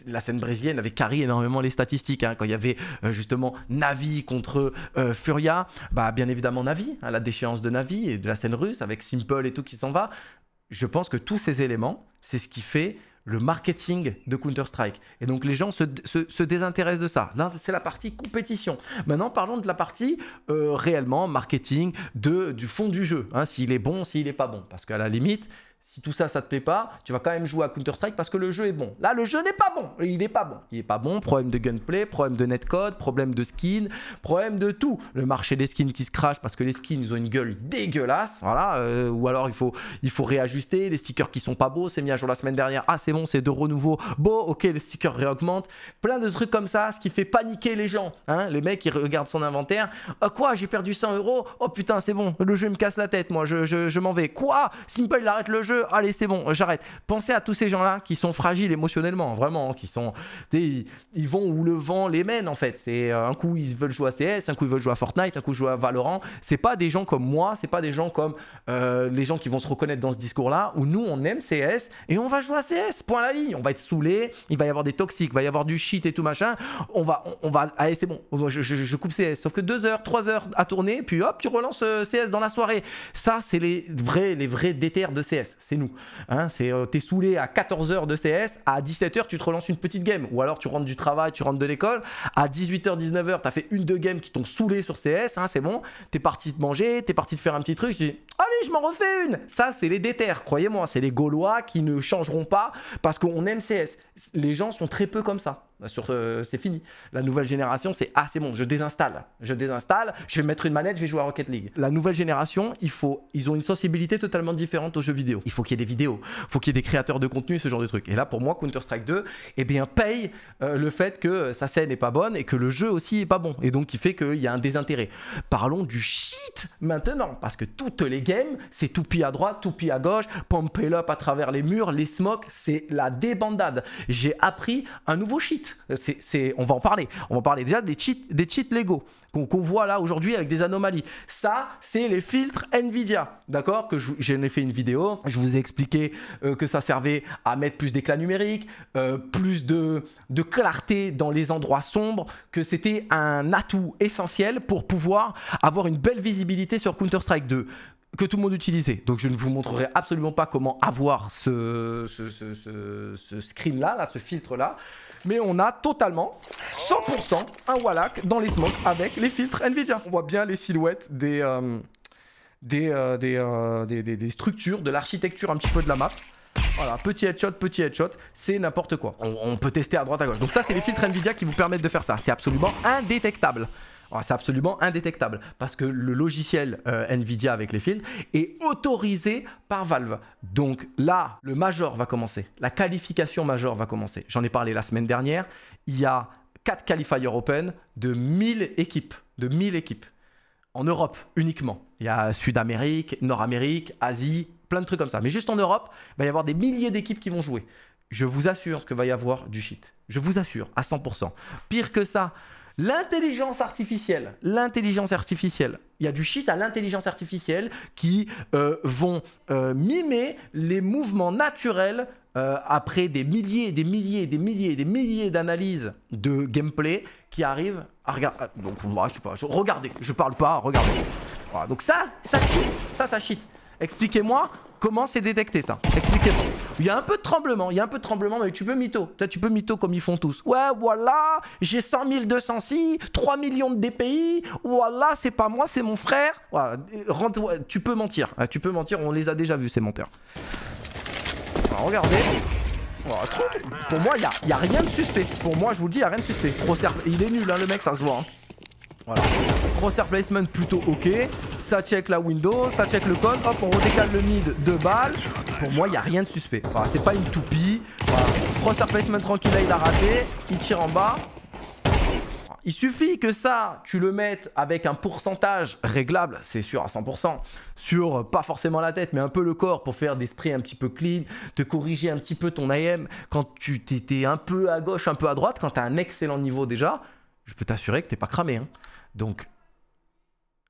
la scène brésilienne avait carré énormément les statistiques. Hein, quand il y avait euh, justement Navi contre euh, Furia, bah bien évidemment Navi, hein, la déchéance de Navi et de la scène russe avec Simple et tout qui s'en va. Je pense que tous ces éléments, c'est ce qui fait le marketing de Counter-Strike. Et donc les gens se, désintéressent de ça. Là, c'est la partie compétition. Maintenant, parlons de la partie euh, réellement marketing de, du fond du jeu. Hein, s'il est bon, s'il n'est pas bon. Parce qu'à la limite, si tout ça, ça te plaît pas, tu vas quand même jouer à Counter-Strike parce que le jeu est bon. Là, le jeu n'est pas bon. Il n'est pas bon. Il n'est pas bon. Problème de gunplay, problème de netcode, problème de skin, problème de tout. Le marché des skins qui se crache parce que les skins ils ont une gueule dégueulasse. Voilà. Euh, ou alors il faut, il faut réajuster. Les stickers qui sont pas beaux, c'est mis à jour la semaine dernière. Ah, c'est bon, c'est de renouveau. Beau, ok, les stickers réaugmentent. Plein de trucs comme ça, ce qui fait paniquer les gens. Hein. Les mecs ils regardent son inventaire. Ah, quoi, j'ai perdu 100 euros. Oh putain, c'est bon. Le jeu me casse la tête, moi. Je, je m'en vais. Quoi Simple, il arrête le jeu allez, c'est bon, j'arrête. Pensez à tous ces gens-là qui sont fragiles émotionnellement, hein, vraiment, hein, qui sont. ils vont où le vent les mène, en fait. C'est euh, un coup, ils veulent jouer à CS, un coup, ils veulent jouer à Fortnite, un coup, ils à Valorant. C'est pas des gens comme moi, c'est pas des gens comme euh, les gens qui vont se reconnaître dans ce discours-là, où nous, on aime CS et on va jouer à CS, point la ligne. On va être saoulé, il va y avoir des toxiques, il va y avoir du shit et tout machin. On va, on, va, allez, c'est bon, je, coupe CS. Sauf que deux heures, trois heures à tourner, puis hop, tu relances euh, CS dans la soirée. Ça, c'est les vrais, les vrais déterres de CS c'est nous. Hein, c'est euh, t'es saoulé à 14h de CS, à 17h tu te relances une petite game, ou alors tu rentres du travail, tu rentres de l'école, à 18h, 19h, t'as fait une deux games qui t'ont saoulé sur CS, hein, c'est bon, t'es parti te manger, t'es parti te faire un petit truc, tu dis allez je m'en refais une. Ça c'est les déterres, croyez-moi, c'est les Gaulois qui ne changeront pas parce qu'on aime CS. Les gens sont très peu comme ça. Bah, euh, c'est fini. La nouvelle génération, c'est ah, c'est bon, je désinstalle. Je désinstalle, je vais mettre une manette, je vais jouer à Rocket League. La nouvelle génération, il faut, ils ont une sensibilité totalement différente aux jeux vidéo. Il faut qu'il y ait des vidéos, il faut qu'il y ait des créateurs de contenu, ce genre de truc. Et là, pour moi, Counter-Strike 2, eh bien, paye euh, le fait que sa scène n'est pas bonne et que le jeu aussi est pas bon. Et donc, il fait qu'il y a un désintérêt. Parlons du shit maintenant, parce que toutes les games, c'est tout à droite, tout à gauche, pompe up à travers les murs, les smokes, c'est la débandade. J'ai appris un nouveau shit on va en parler. On va parler déjà des cheats, des cheats Lego qu'on, voit là aujourd'hui avec des anomalies. Ça, c'est les filtres Nvidia, d'accord Que j'en ai fait une vidéo. Je vous ai expliqué euh, que ça servait à mettre plus d'éclat numérique, euh, plus de clarté dans les endroits sombres, que c'était un atout essentiel pour pouvoir avoir une belle visibilité sur Counter Strike 2 que tout le monde utilisait. Donc je ne vous montrerai absolument pas comment avoir ce, ce, ce, ce, screen-là, là, ce filtre-là. Mais on a totalement 100% un Wallach dans les smokes avec les filtres Nvidia. On voit bien les silhouettes des, euh, des, euh, euh, des, des, des, structures, de l'architecture un petit peu de la map. Voilà, petit headshot, petit headshot, c'est n'importe quoi. On, on peut tester à droite à gauche. Donc ça, c'est les filtres Nvidia qui vous permettent de faire ça. C'est absolument indétectable. Ah, c'est absolument indétectable parce que le logiciel euh, Nvidia avec les films est autorisé par Valve. Donc là, le major va commencer, la qualification major va commencer. J'en ai parlé la semaine dernière. Il y a 4 qualifiers open de 1000 équipes, de 1000 équipes en Europe uniquement. Il y a Sud-Amérique, Nord-Amérique, Asie, plein de trucs comme ça. Mais juste en Europe, il va y avoir des milliers d'équipes qui vont jouer. Je vous assure que va y avoir du shit. Je vous assure, à 100%. Pire que ça, L'intelligence artificielle, l'intelligence artificielle, il y a du shit à l'intelligence artificielle qui euh, vont euh, mimer les mouvements naturels euh, après des milliers, des milliers, des milliers, des milliers d'analyses de gameplay qui arrivent à regarder. Ah, donc moi, je sais pas, regardez, je parle pas, regardez. donc ça, ça shit, ça, ça shit. Expliquez-moi comment c'est détecté ça. Expliquez-moi. Il y a un peu de tremblement, il y a un peu de tremblement, mais tu peux mytho. Tu peux mytho comme ils font tous. Ouais, voilà, j'ai 100 206, 3 millions de DPI, voilà, c'est pas moi, c'est mon frère. Euh, tu peux mentir, tu peux mentir, on les a déjà vus ces menteurs. regardez. Pour moi, il n'y a, rien de suspect. Pour moi, je vous le dis, il n'y a rien de suspect. il est nul, hein, le mec, ça se voit. Hein. Voilà. placement plutôt ok ça check la window, ça check le code, hop, on redécale le mid, de balles. Pour moi, il n'y a rien de suspect. c'est pas une toupie. Voilà. Cross placement tranquille, il a raté. Il tire en bas. Il suffit que ça, tu le mettes avec un pourcentage réglable, c'est sûr à 100%, sur euh, pas forcément la tête, mais un peu le corps pour faire des sprays un petit peu clean, te corriger un petit peu ton AM. quand tu t'étais un peu à gauche, un peu à droite, quand tu as un excellent niveau déjà, je peux t'assurer que t'es pas cramé. Hein. Donc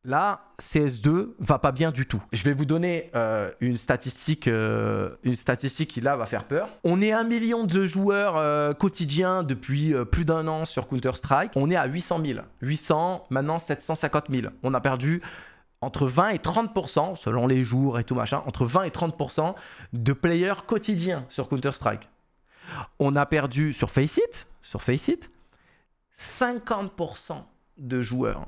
Là, CS2 va pas bien du tout. Je vais vous donner euh, une statistique, euh, une statistique qui là va faire peur. On est un million de joueurs euh, quotidiens depuis plus d'un an sur Counter Strike. On est à 800 000, 800, maintenant 750 000. On a perdu entre 20 et 30 selon les jours et tout machin, entre 20 et 30 de players quotidiens sur Counter Strike. On a perdu sur Faceit, sur Faceit, 50 de joueurs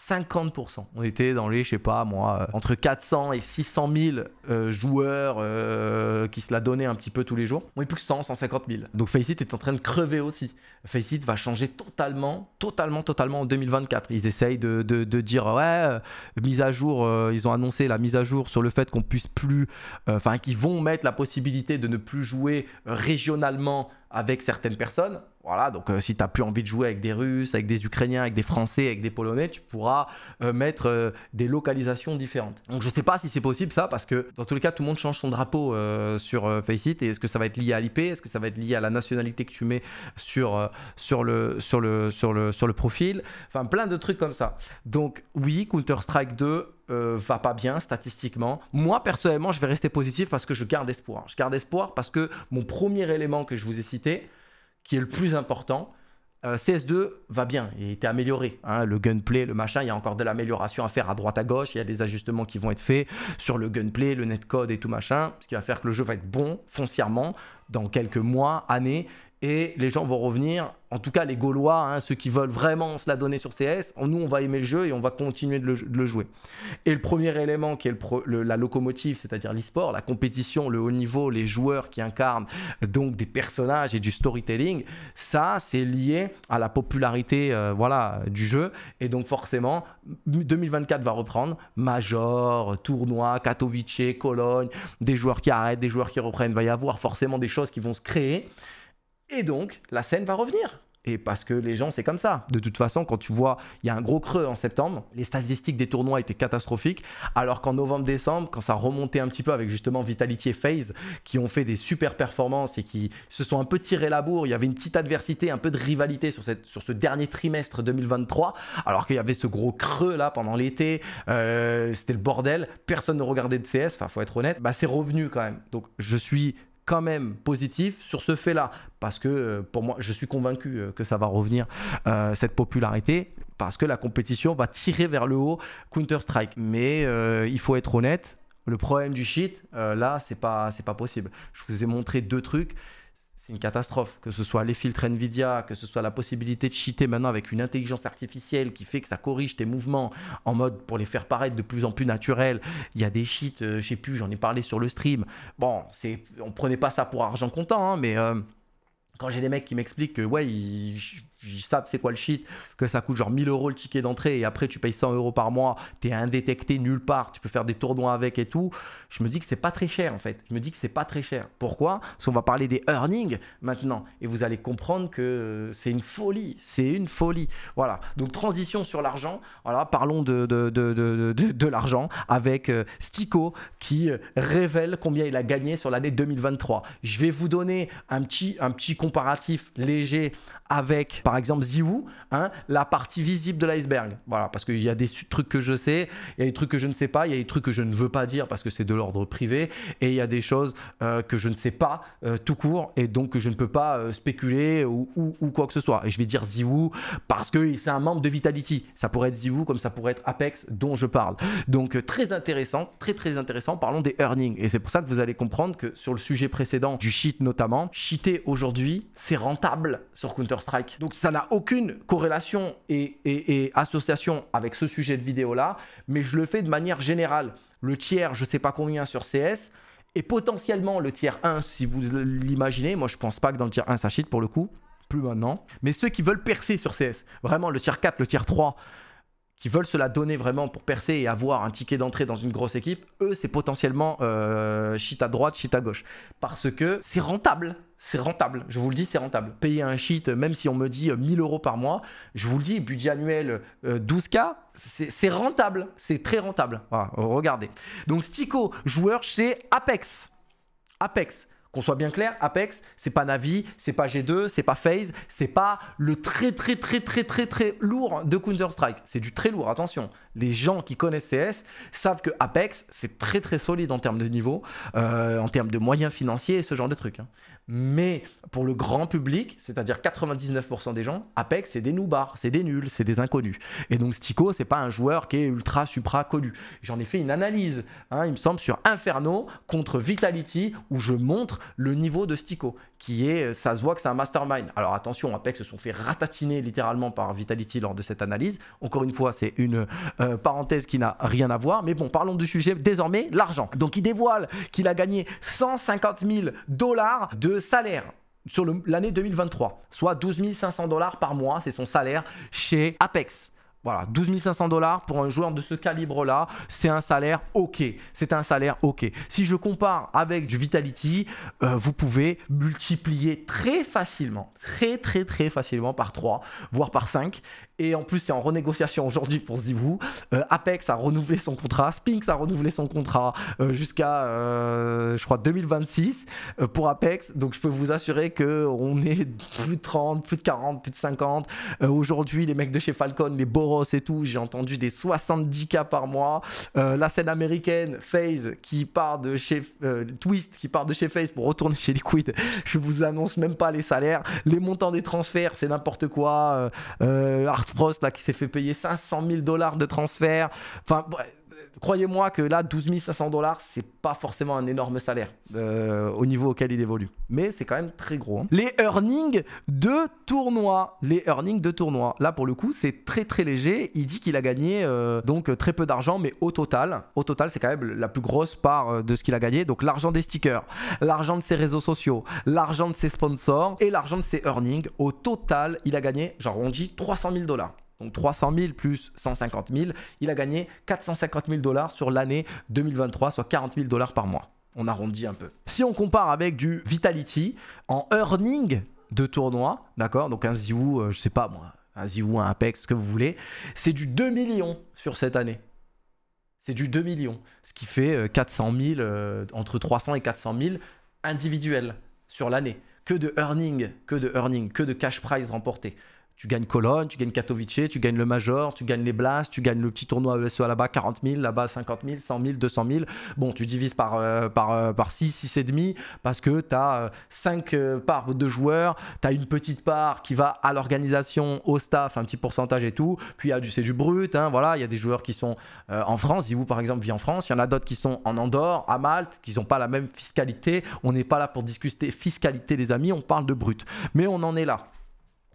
50%. On était dans les, je sais pas moi, euh, entre 400 et 600 000 euh, joueurs euh, qui se la donnaient un petit peu tous les jours. On est plus que 100, 150 000. Donc Faceit est en train de crever aussi. Faceit va changer totalement, totalement, totalement en 2024. Ils essayent de, dire, ouais, mise à jour, ils ont annoncé la mise à jour sur le fait qu'on puisse plus, enfin, qu'ils vont mettre la possibilité de ne plus jouer régionalement avec certaines personnes. Voilà, donc euh, si tu n'as plus envie de jouer avec des Russes, avec des Ukrainiens, avec des Français, avec des Polonais, tu pourras euh, mettre euh, des localisations différentes. Donc je ne sais pas si c'est possible ça, parce que dans tous les cas, tout le monde change son drapeau sur Faceit. Et est-ce que ça va être lié à l'IP Est-ce que ça va être lié à la nationalité que tu mets sur, sur, le, sur, le, sur, le, sur le profil Enfin, plein de trucs comme ça. Donc oui, Counter-Strike 2, euh, va pas bien statistiquement. Moi, personnellement, je vais rester positif parce que je garde espoir. Je garde espoir parce que mon premier élément que je vous ai cité, qui est le plus important, euh, CS2 va bien, il été amélioré. Hein. le gunplay, le machin, il y a encore de l'amélioration à faire à droite à gauche, il y a des ajustements qui vont être faits sur le gunplay, le netcode et tout machin, ce qui va faire que le jeu va être bon foncièrement dans quelques mois, années, et les gens vont revenir. En tout cas, les Gaulois, hein, ceux qui veulent vraiment se la donner sur CS, nous, on va aimer le jeu et on va continuer de le, jouer. Et le premier élément qui est la locomotive, c'est-à-dire l'e-sport, la compétition, le haut niveau, les joueurs qui incarnent donc des personnages et du storytelling, ça, c'est lié à la popularité euh, voilà, du jeu. Et donc, forcément, 2024 va reprendre. Major, tournoi, Katowice, Cologne, des joueurs qui arrêtent, des joueurs qui reprennent. Il va y avoir forcément des choses qui vont se créer. Et donc, la scène va revenir. Et parce que les gens, c'est comme ça. De toute façon, quand tu vois, il y a un gros creux en septembre. Les statistiques des tournois étaient catastrophiques. Alors qu'en novembre-décembre, quand ça remontait un petit peu avec justement Vitality et FaZe, qui ont fait des super performances et qui se sont un peu tirés la bourre, il y avait une petite adversité, un peu de rivalité sur, cette, sur ce dernier trimestre 2023. Alors qu'il y avait ce gros creux là pendant l'été. Euh, c'était le bordel. Personne ne regardait de CS. Enfin, faut être honnête. Bah, c'est revenu quand même. Donc, je suis quand même positif sur ce fait-là, parce que euh, pour moi, je suis convaincu euh, que ça va revenir, euh, cette popularité, parce que la compétition va tirer vers le haut Counter-Strike. Mais il faut être honnête, le problème du shit, là, c'est pas, c'est pas possible. Je vous ai montré deux trucs c'est une catastrophe. Que ce soit les filtres Nvidia, que ce soit la possibilité de cheater maintenant avec une intelligence artificielle qui fait que ça corrige tes mouvements en mode pour les faire paraître de plus en plus naturels. Il y a des cheats, je euh, je sais plus, j'en ai parlé sur le stream. Bon, c'est, on prenait pas ça pour argent comptant, hein, mais euh, quand j'ai des mecs qui m'expliquent que ouais, ils savent c'est quoi le shit, que ça coûte genre 1000 euros le ticket d'entrée et après tu payes 100 euros par mois, t'es indétecté nulle part, tu peux faire des tournois avec et tout. Je me dis que c'est pas très cher en fait. Je me dis que c'est pas très cher. Pourquoi Parce qu'on va parler des earnings maintenant et vous allez comprendre que c'est une folie, c'est une folie. Voilà. Donc transition sur l'argent. Voilà, parlons de de, l'argent avec Stiko euh, Stico qui euh, révèle combien il a gagné sur l'année 2023. Je vais vous donner un petit un petit comparatif léger avec par exemple Ziwoo, hein, la partie visible de l'iceberg. Voilà, parce qu'il y a des trucs que je sais, il y a des trucs que je ne sais pas, il y a des trucs que je ne veux pas dire parce que c'est de l'ordre privé, et il y a des choses euh, que je ne sais pas euh, tout court, et donc que je ne peux pas euh, spéculer ou, quoi que ce soit. Et je vais dire Ziwoo parce que c'est un membre de Vitality. Ça pourrait être Ziwoo comme ça pourrait être Apex dont je parle. Donc très intéressant, très très intéressant. Parlons des earnings. Et c'est pour ça que vous allez comprendre que sur le sujet précédent, du shit notamment, cheater aujourd'hui, c'est rentable sur Counter-Strike. Donc ça n'a aucune corrélation et, association avec ce sujet de vidéo-là, mais je le fais de manière générale. Le tiers, je ne sais pas combien sur CS, et potentiellement le tiers 1, si vous l'imaginez, moi je pense pas que dans le tiers 1 ça cheat pour le coup, plus maintenant, mais ceux qui veulent percer sur CS, vraiment le tiers 4, le tiers 3, qui veulent se la donner vraiment pour percer et avoir un ticket d'entrée dans une grosse équipe, eux, c'est potentiellement euh, shit à droite, shit à gauche. Parce que c'est rentable. C'est rentable, je vous le dis, c'est rentable. Payer un shit, euh, même si on me dit 1000 euh, euros par mois, je vous le dis, budget annuel 12K, euh, c'est rentable, c'est très rentable. regardez. Donc, Stico, joueur chez Apex. Apex, qu'on soit bien clair, Apex, c'est pas Navi, c'est pas G2, c'est pas FaZe, c'est pas le très très très très très très lourd de Counter-Strike. C'est du très lourd, attention. Les gens qui connaissent CS savent que Apex, c'est très très solide en termes de niveau, euh, en termes de moyens financiers et ce genre de trucs. Hein. Mais pour le grand public, c'est-à-dire 99% des gens, Apex, c'est des noobars, c'est des nuls, c'est des inconnus. Et donc Stico, c'est pas un joueur qui est ultra supra connu. J'en ai fait une analyse, hein, il me semble, sur Inferno contre Vitality, où je montre le niveau de Stico, qui est, euh, ça se voit que c'est un mastermind. Alors attention, Apex se sont fait ratatiner littéralement par Vitality lors de cette analyse. Encore une fois, c'est une euh, parenthèse qui n'a rien à voir. Mais bon, parlons du sujet désormais, l'argent. Donc il dévoile qu'il a gagné 150 000 dollars de salaire sur l'année 2023, soit 12 500 dollars par mois, c'est son salaire chez Apex. Voilà, 12 500 dollars pour un joueur de ce calibre-là, c'est un salaire OK. C'est un salaire OK. Si je compare avec du Vitality, euh, vous pouvez multiplier très facilement, très très très facilement par 3, voire par 5. Et en plus, c'est en renégociation aujourd'hui pour Zibou. Euh, Apex a renouvelé son contrat, Spinx a renouvelé son contrat euh, jusqu'à, euh, je crois, 2026 pour Apex. Donc, je peux vous assurer que on est plus de 30, plus de 40, plus de 50. aujourd'hui, les mecs de chez Falcon, les Boros et tout, j'ai entendu des 70 cas par mois. la scène américaine, FaZe, qui part de chez Twist, qui part de chez FaZe pour retourner chez Liquid. Je vous annonce même pas les salaires, les montants des transferts, c'est n'importe quoi. Frost là qui s'est fait payer 500 000 dollars de transfert. Enfin, croyez-moi que là, 12 500 dollars, c'est pas forcément un énorme salaire euh, au niveau auquel il évolue. Mais c'est quand même très gros. Hein. Les earnings de tournois. Les earnings de tournois. Là, pour le coup, c'est très très léger. Il dit qu'il a gagné euh, donc très peu d'argent, mais au total, au total, c'est quand même la plus grosse part euh, de ce qu'il a gagné. Donc l'argent des stickers, l'argent de ses réseaux sociaux, l'argent de ses sponsors et l'argent de ses earnings. Au total, il a gagné, genre on dit 300 000 dollars donc 300 000 plus 150 000, il a gagné 450 000 dollars sur l'année 2023, soit 40 000 dollars par mois. On arrondit un peu. Si on compare avec du Vitality en earning de tournoi, d'accord Donc un Ziwu, je euh, je sais pas moi, un Ziwoo, un Apex, ce que vous voulez, c'est du 2 millions sur cette année. C'est du 2 millions, ce qui fait 400 euh, 000, euh, entre 300 et 400 000 individuels sur l'année. Que de earning, que de earning, que de cash prize remporté. Tu gagnes Cologne, tu gagnes Katowice, tu gagnes le Major, tu gagnes les Blasts, tu gagnes le petit tournoi e e à là-bas, 40 000, là-bas 50 000, 100 000, 200 000. Bon, tu divises par, euh, par euh, par, 6, 6,5 parce que tu as 5 parts de joueurs, tu as une petite part qui va à l'organisation, au staff, un petit pourcentage et tout. Puis c'est du brut, hein, voilà, il y a des joueurs qui sont euh, en France. Si vous, par exemple, vit en France, il y en a d'autres qui sont en Andorre, à Malte, qui n'ont pas la même fiscalité. On n'est pas là pour discuter fiscalité, les amis, on parle de brut. Mais on en est là.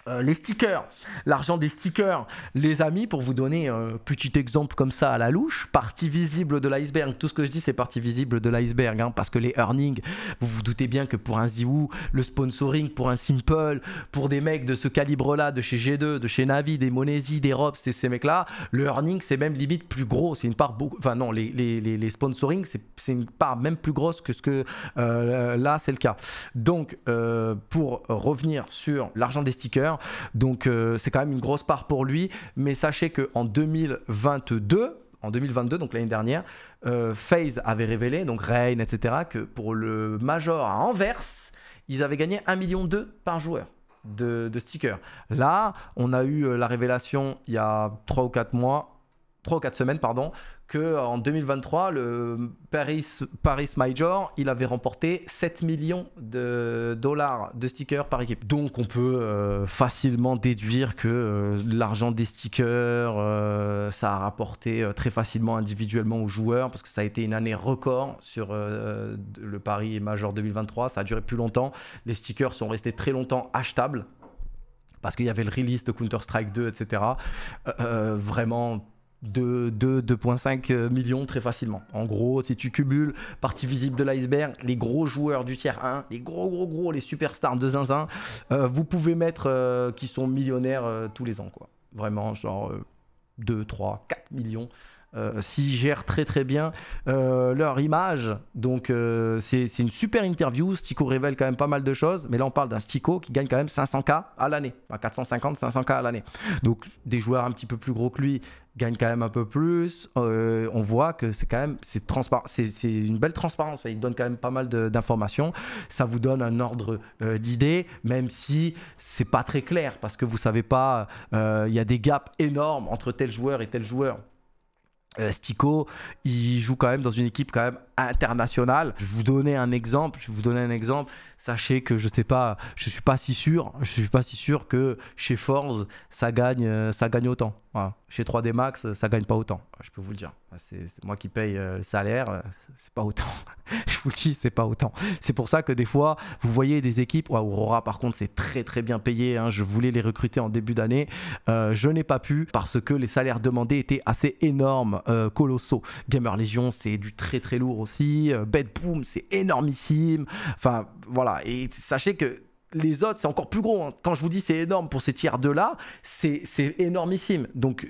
Euh, les stickers, l'argent des stickers, les amis, pour vous donner un petit exemple comme ça à la louche, partie visible de l'iceberg, tout ce que je dis c'est partie visible de l'iceberg, hein, parce que les earnings, vous vous doutez bien que pour un Ziwoo, le sponsoring, pour un Simple, pour des mecs de ce calibre-là, de chez G2, de chez Navi, des Monesi, des Robs, ces mecs-là, le earning c'est même limite plus gros, c'est une part beaucoup, enfin non, les, les, sponsoring c'est une part même plus grosse que ce que euh, là c'est le cas. Donc euh, pour revenir sur l'argent des stickers, Hein. Donc euh, c'est quand même une grosse part pour lui. Mais sachez qu'en 2022, en 2022, donc l'année dernière, euh, FaZe avait révélé, donc Reign, etc., que pour le Major à Anvers, ils avaient gagné 1,2 million par joueur. De, de, stickers. Là, on a eu euh, la révélation il y a 3 ou 4 mois 3 ou 4 semaines, pardon, qu'en 2023, le Paris, Paris Major, il avait remporté 7 millions de dollars de stickers par équipe. Donc on peut euh, facilement déduire que euh, l'argent des stickers, euh, ça a rapporté très facilement individuellement aux joueurs, parce que ça a été une année record sur le Paris Major 2023, ça a duré plus longtemps, les stickers sont restés très longtemps achetables, parce qu'il y avait le release de Counter-Strike 2, etc. vraiment de, 2,5 euh, millions très facilement. En gros, si tu cumules partie visible de l'iceberg, les gros joueurs du tiers 1, les gros gros gros, les superstars de zinzin, euh, vous pouvez mettre euh, qui sont millionnaires tous les ans quoi. Vraiment genre 2, 3, 4 millions euh, s'ils gèrent très très bien euh, leur image. Donc euh, c'est une super interview. Stico révèle quand même pas mal de choses. Mais là on parle d'un Stico qui gagne quand même 500K à l'année. 450, 500K à l'année. Donc des joueurs un petit peu plus gros que lui gagnent quand même un peu plus. on voit que c'est quand même c'est c'est une belle transparence. il donne quand même pas mal d'informations. Ça vous donne un ordre d'idées, même si c'est pas très clair parce que vous savez pas. Il y a des gaps énormes entre tel joueur et tel joueur. Euh, Stico, il joue quand même dans une équipe quand même internationale. Je vous donnais un exemple, je vous donnais un exemple. Sachez que je sais pas, je suis pas si sûr, je suis pas si sûr que chez Force ça gagne, euh, ça gagne autant. Chez 3D Max, euh, ça gagne pas autant, je peux vous le dire. C'est moi qui paye euh, le salaire, euh, c'est pas autant. [laughs] je vous le dis, c'est pas autant. C'est pour ça que des fois, vous voyez des équipes, Aurora par contre, c'est très très bien payé. Hein, je voulais les recruter en début d'année. je n'ai pas pu parce que les salaires demandés étaient assez énormes, colossaux. Gamer Legion, c'est du très très lourd aussi. Bed Boom, c'est énormissime. Enfin, voilà. Et sachez que les autres, c'est encore plus gros. Hein. Quand je vous dis c'est énorme pour ces tiers de là, c'est énormissime. Donc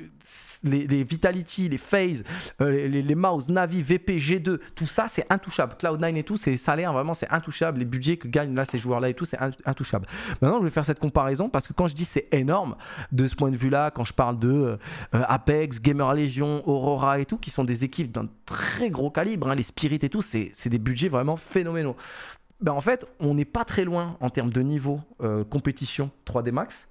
les, Vitality, les Phase, euh, les, les, Mouse, Navi, VP, G2, tout ça c'est intouchable. Cloud9 et tout, c'est salaires vraiment c'est intouchable. Les budgets que gagnent là ces joueurs là et tout, c'est intouchable. Maintenant, je vais faire cette comparaison parce que quand je dis c'est énorme de ce point de vue là, quand je parle de euh, Apex, Gamer Legion, Aurora et tout, qui sont des équipes d'un très gros calibre, hein, les Spirit et tout, c'est des budgets vraiment phénoménaux ben en fait, on n'est pas très loin en termes de niveau euh, compétition 3D Max,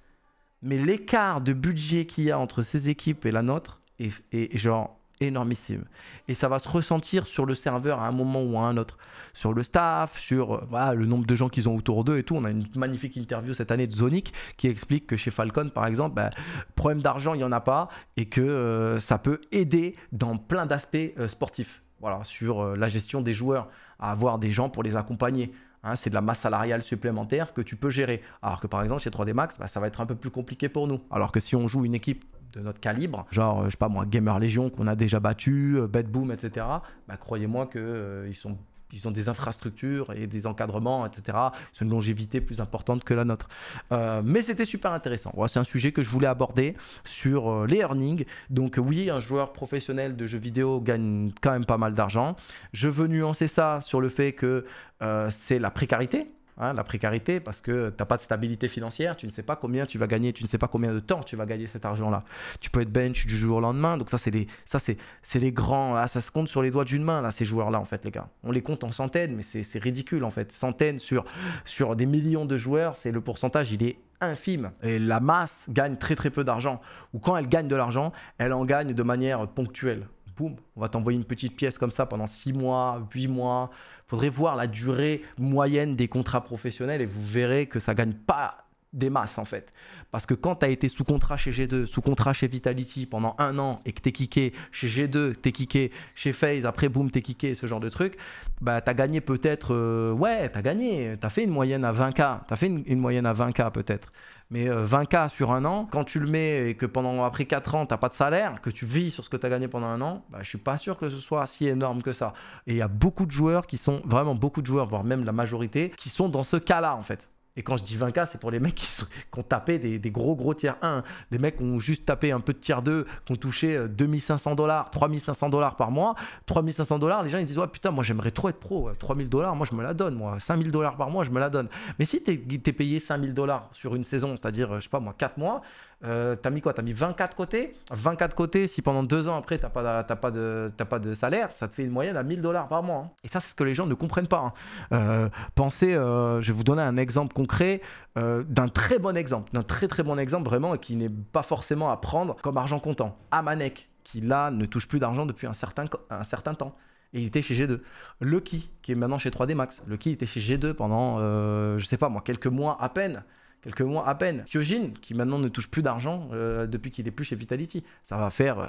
mais l'écart de budget qu'il y a entre ces équipes et la nôtre est, genre énormissime. Et ça va se ressentir sur le serveur à un moment ou à un autre, sur le staff, sur euh, le nombre de gens qu'ils ont autour d'eux et tout. On a une magnifique interview cette année de Zonic qui explique que chez Falcon, par exemple, bah, problème d'argent, il n'y en a pas et que euh, ça peut aider dans plein d'aspects sportifs. Voilà, sur la gestion des joueurs, à avoir des gens pour les accompagner, Hein, c'est de la masse salariale supplémentaire que tu peux gérer. Alors que par exemple chez 3D Max, bah, ça va être un peu plus compliqué pour nous. Alors que si on joue une équipe de notre calibre, genre euh, je sais pas moi, Gamer Legion qu'on a déjà battu, euh, Bad Boom, etc. Bah, croyez-moi qu'ils euh, sont ils ont des infrastructures et des encadrements, etc. C'est une longévité plus importante que la nôtre. Euh, mais c'était super intéressant. c'est un sujet que je voulais aborder sur euh, les earnings. Donc oui, un joueur professionnel de jeux vidéo gagne quand même pas mal d'argent. Je veux nuancer ça sur le fait que euh, c'est la précarité Hein, la précarité, parce que tu n'as pas de stabilité financière, tu ne sais pas combien tu vas gagner, tu ne sais pas combien de temps tu vas gagner cet argent-là. Tu peux être bench du jour au lendemain, donc ça c'est les, ça c'est, c'est les grands, ah, ça se compte sur les doigts d'une main là ces joueurs-là en fait les gars. On les compte en centaines, mais c'est, ridicule en fait. Centaines sur, sur des millions de joueurs, c'est le pourcentage, il est infime. Et la masse gagne très très peu d'argent. Ou quand elle gagne de l'argent, elle en gagne de manière ponctuelle boum, on va t'envoyer une petite pièce comme ça pendant 6 mois, 8 mois. Faudrait voir la durée moyenne des contrats professionnels et vous verrez que ça gagne pas des masses en fait. Parce que quand tu as été sous contrat chez G2, sous contrat chez Vitality pendant un an et que t'es kické chez G2, t'es kické chez FaZe, après boum, t'es kické, ce genre de truc, bah as gagné peut-être, euh, ouais ouais, as gagné, tu as fait une moyenne à 20K, tu as fait une, moyenne à 20K peut-être mais 20K euh, sur un an, quand tu le mets et que pendant après 4 ans, tu n'as pas de salaire, que tu vis sur ce que tu as gagné pendant un an, bah, je ne suis pas sûr que ce soit si énorme que ça. Et il y a beaucoup de joueurs qui sont, vraiment beaucoup de joueurs, voire même la majorité, qui sont dans ce cas-là en fait. Et quand je dis 20K, c'est pour les mecs qui, ont tapé des, gros gros tiers 1, des mecs qui ont juste tapé un peu de tiers 2, qui ont touché 2500 euh, dollars, 3500 dollars par mois. 3500 dollars, les gens ils disent Ouais, putain, moi j'aimerais trop être pro. 3000 dollars, moi je me la donne, moi. 5000 dollars par mois, je me la donne. Mais si tu es, payé 5000 dollars sur une saison, c'est-à-dire, euh, je sais pas moi, 4 mois, euh, t'as mis quoi T'as mis 24 côtés 24 côtés, si pendant deux ans après, t'as pas, pas, de, pas de salaire, ça te fait une moyenne à 1000 dollars par mois. Hein. Et ça, c'est ce que les gens ne comprennent pas. Hein. Euh, pensez, euh, je vais vous donner un exemple concret euh, d'un très bon exemple, d'un très très bon exemple vraiment, et qui n'est pas forcément à prendre comme argent comptant. Amanek, qui là ne touche plus d'argent depuis un certain, un certain temps et il était chez G2. Lucky, qui est maintenant chez 3D Max, Lucky était chez G2 pendant, euh, je sais pas moi, quelques mois à peine quelques mois à peine. Kyojin, qui maintenant ne touche plus d'argent euh, depuis qu'il est plus chez Vitality, ça va faire euh,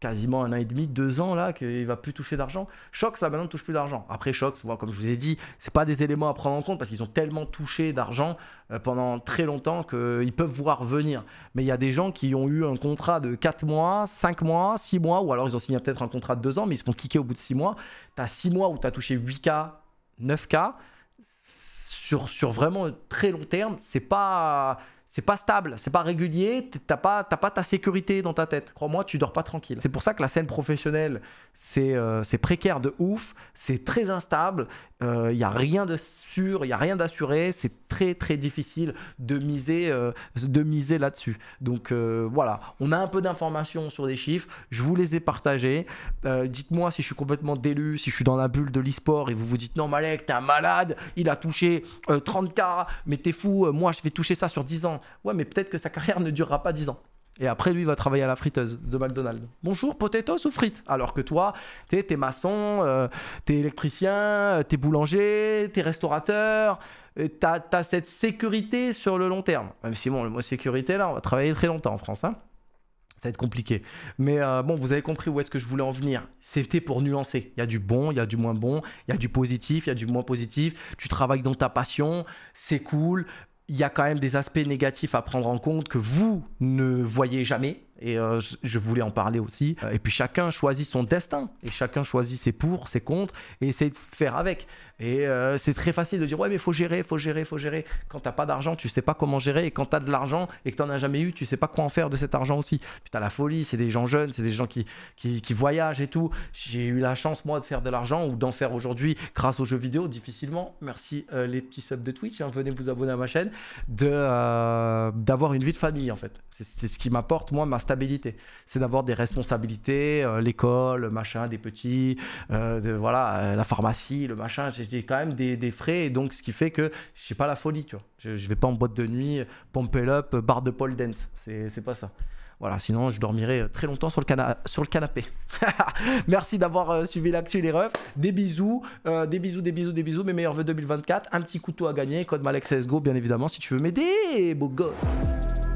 quasiment un an et demi, deux ans là, qu'il va plus toucher d'argent. Shox, là maintenant ne touche plus d'argent. Après Shox, voilà, comme je vous ai dit, c'est pas des éléments à prendre en compte parce qu'ils ont tellement touché d'argent euh, pendant très longtemps qu'ils peuvent voir venir. Mais il y a des gens qui ont eu un contrat de 4 mois, 5 mois, 6 mois, ou alors ils ont signé peut-être un contrat de 2 ans, mais ils se font kicker au bout de 6 mois. Tu as 6 mois où tu as touché 8K, 9K, sur, sur vraiment très long terme, c'est pas c'est pas stable, c'est pas régulier, t'as pas, pas ta sécurité dans ta tête. Crois-moi, tu dors pas tranquille. C'est pour ça que la scène professionnelle, c'est euh, précaire de ouf, c'est très instable, il euh, y a rien de sûr, il y a rien d'assuré, c'est très très difficile de miser, euh, de miser là-dessus. Donc voilà, on a un peu d'informations sur des chiffres, je vous les ai partagés. Dites-moi si je suis complètement délu, si je suis dans la bulle de l'e-sport et vous vous dites non Malek, t'es un malade, il a touché 30K, mais t'es fou, moi je vais toucher ça sur 10 ans. Ouais, mais peut-être que sa carrière [laughs] ne durera pas 10 ans. Et après, lui, il va travailler à la friteuse de McDonald's. Bonjour, potatoes ou frites Alors que toi, t'es es maçon, tu euh, t'es électricien, euh, t'es boulanger, t'es restaurateur, euh, Tu as cette sécurité sur le long terme. Même si, bon, le mot sécurité, là, on va travailler très longtemps en France. Hein. ça va être compliqué. Mais bon, vous avez compris où est-ce que je voulais en venir. C'était pour nuancer. Il y a du bon, il y a du moins bon, il y a du positif, il y a du moins positif. Tu travailles dans ta passion, c'est cool il y a quand même des aspects négatifs à prendre en compte que vous ne voyez jamais. Et euh, je voulais en parler aussi. Euh, et puis chacun choisit son destin. Et chacun choisit ses pour, ses contre. Et essaie de faire avec. Et euh, c'est très facile de dire ouais mais il faut gérer, faut gérer, faut gérer. Quand t'as pas d'argent, tu sais pas comment gérer. Et quand as de l'argent et que tu t'en as jamais eu, tu sais pas quoi en faire de cet argent aussi. Putain la folie, c'est des gens jeunes, c'est des gens qui, qui, voyagent et tout. J'ai eu la chance moi de faire de l'argent ou d'en faire aujourd'hui grâce aux jeux vidéo difficilement. Merci euh, les petits subs de Twitch, hein. venez vous abonner à ma chaîne, de euh, d'avoir une vie de famille en fait. C'est ce qui m'apporte moi ma stabilité. C'est d'avoir des responsabilités, l'école, machin, des petits, de, voilà la pharmacie, le machin j'ai quand même des, frais, et donc ce qui fait que je suis pas la folie, tu vois. Je, ne vais pas en boîte de nuit, pomper up, barre de pole dance, c'est pas ça. Voilà, sinon je dormirai très longtemps sur le, sur le canapé. [laughs] Merci d'avoir euh, suivi l'actu les refs. Des bisous, euh, des bisous, des bisous, des bisous. Mes meilleurs vœux 2024. Un petit couteau à gagner, code Go, bien évidemment si tu veux m'aider, beau gosse.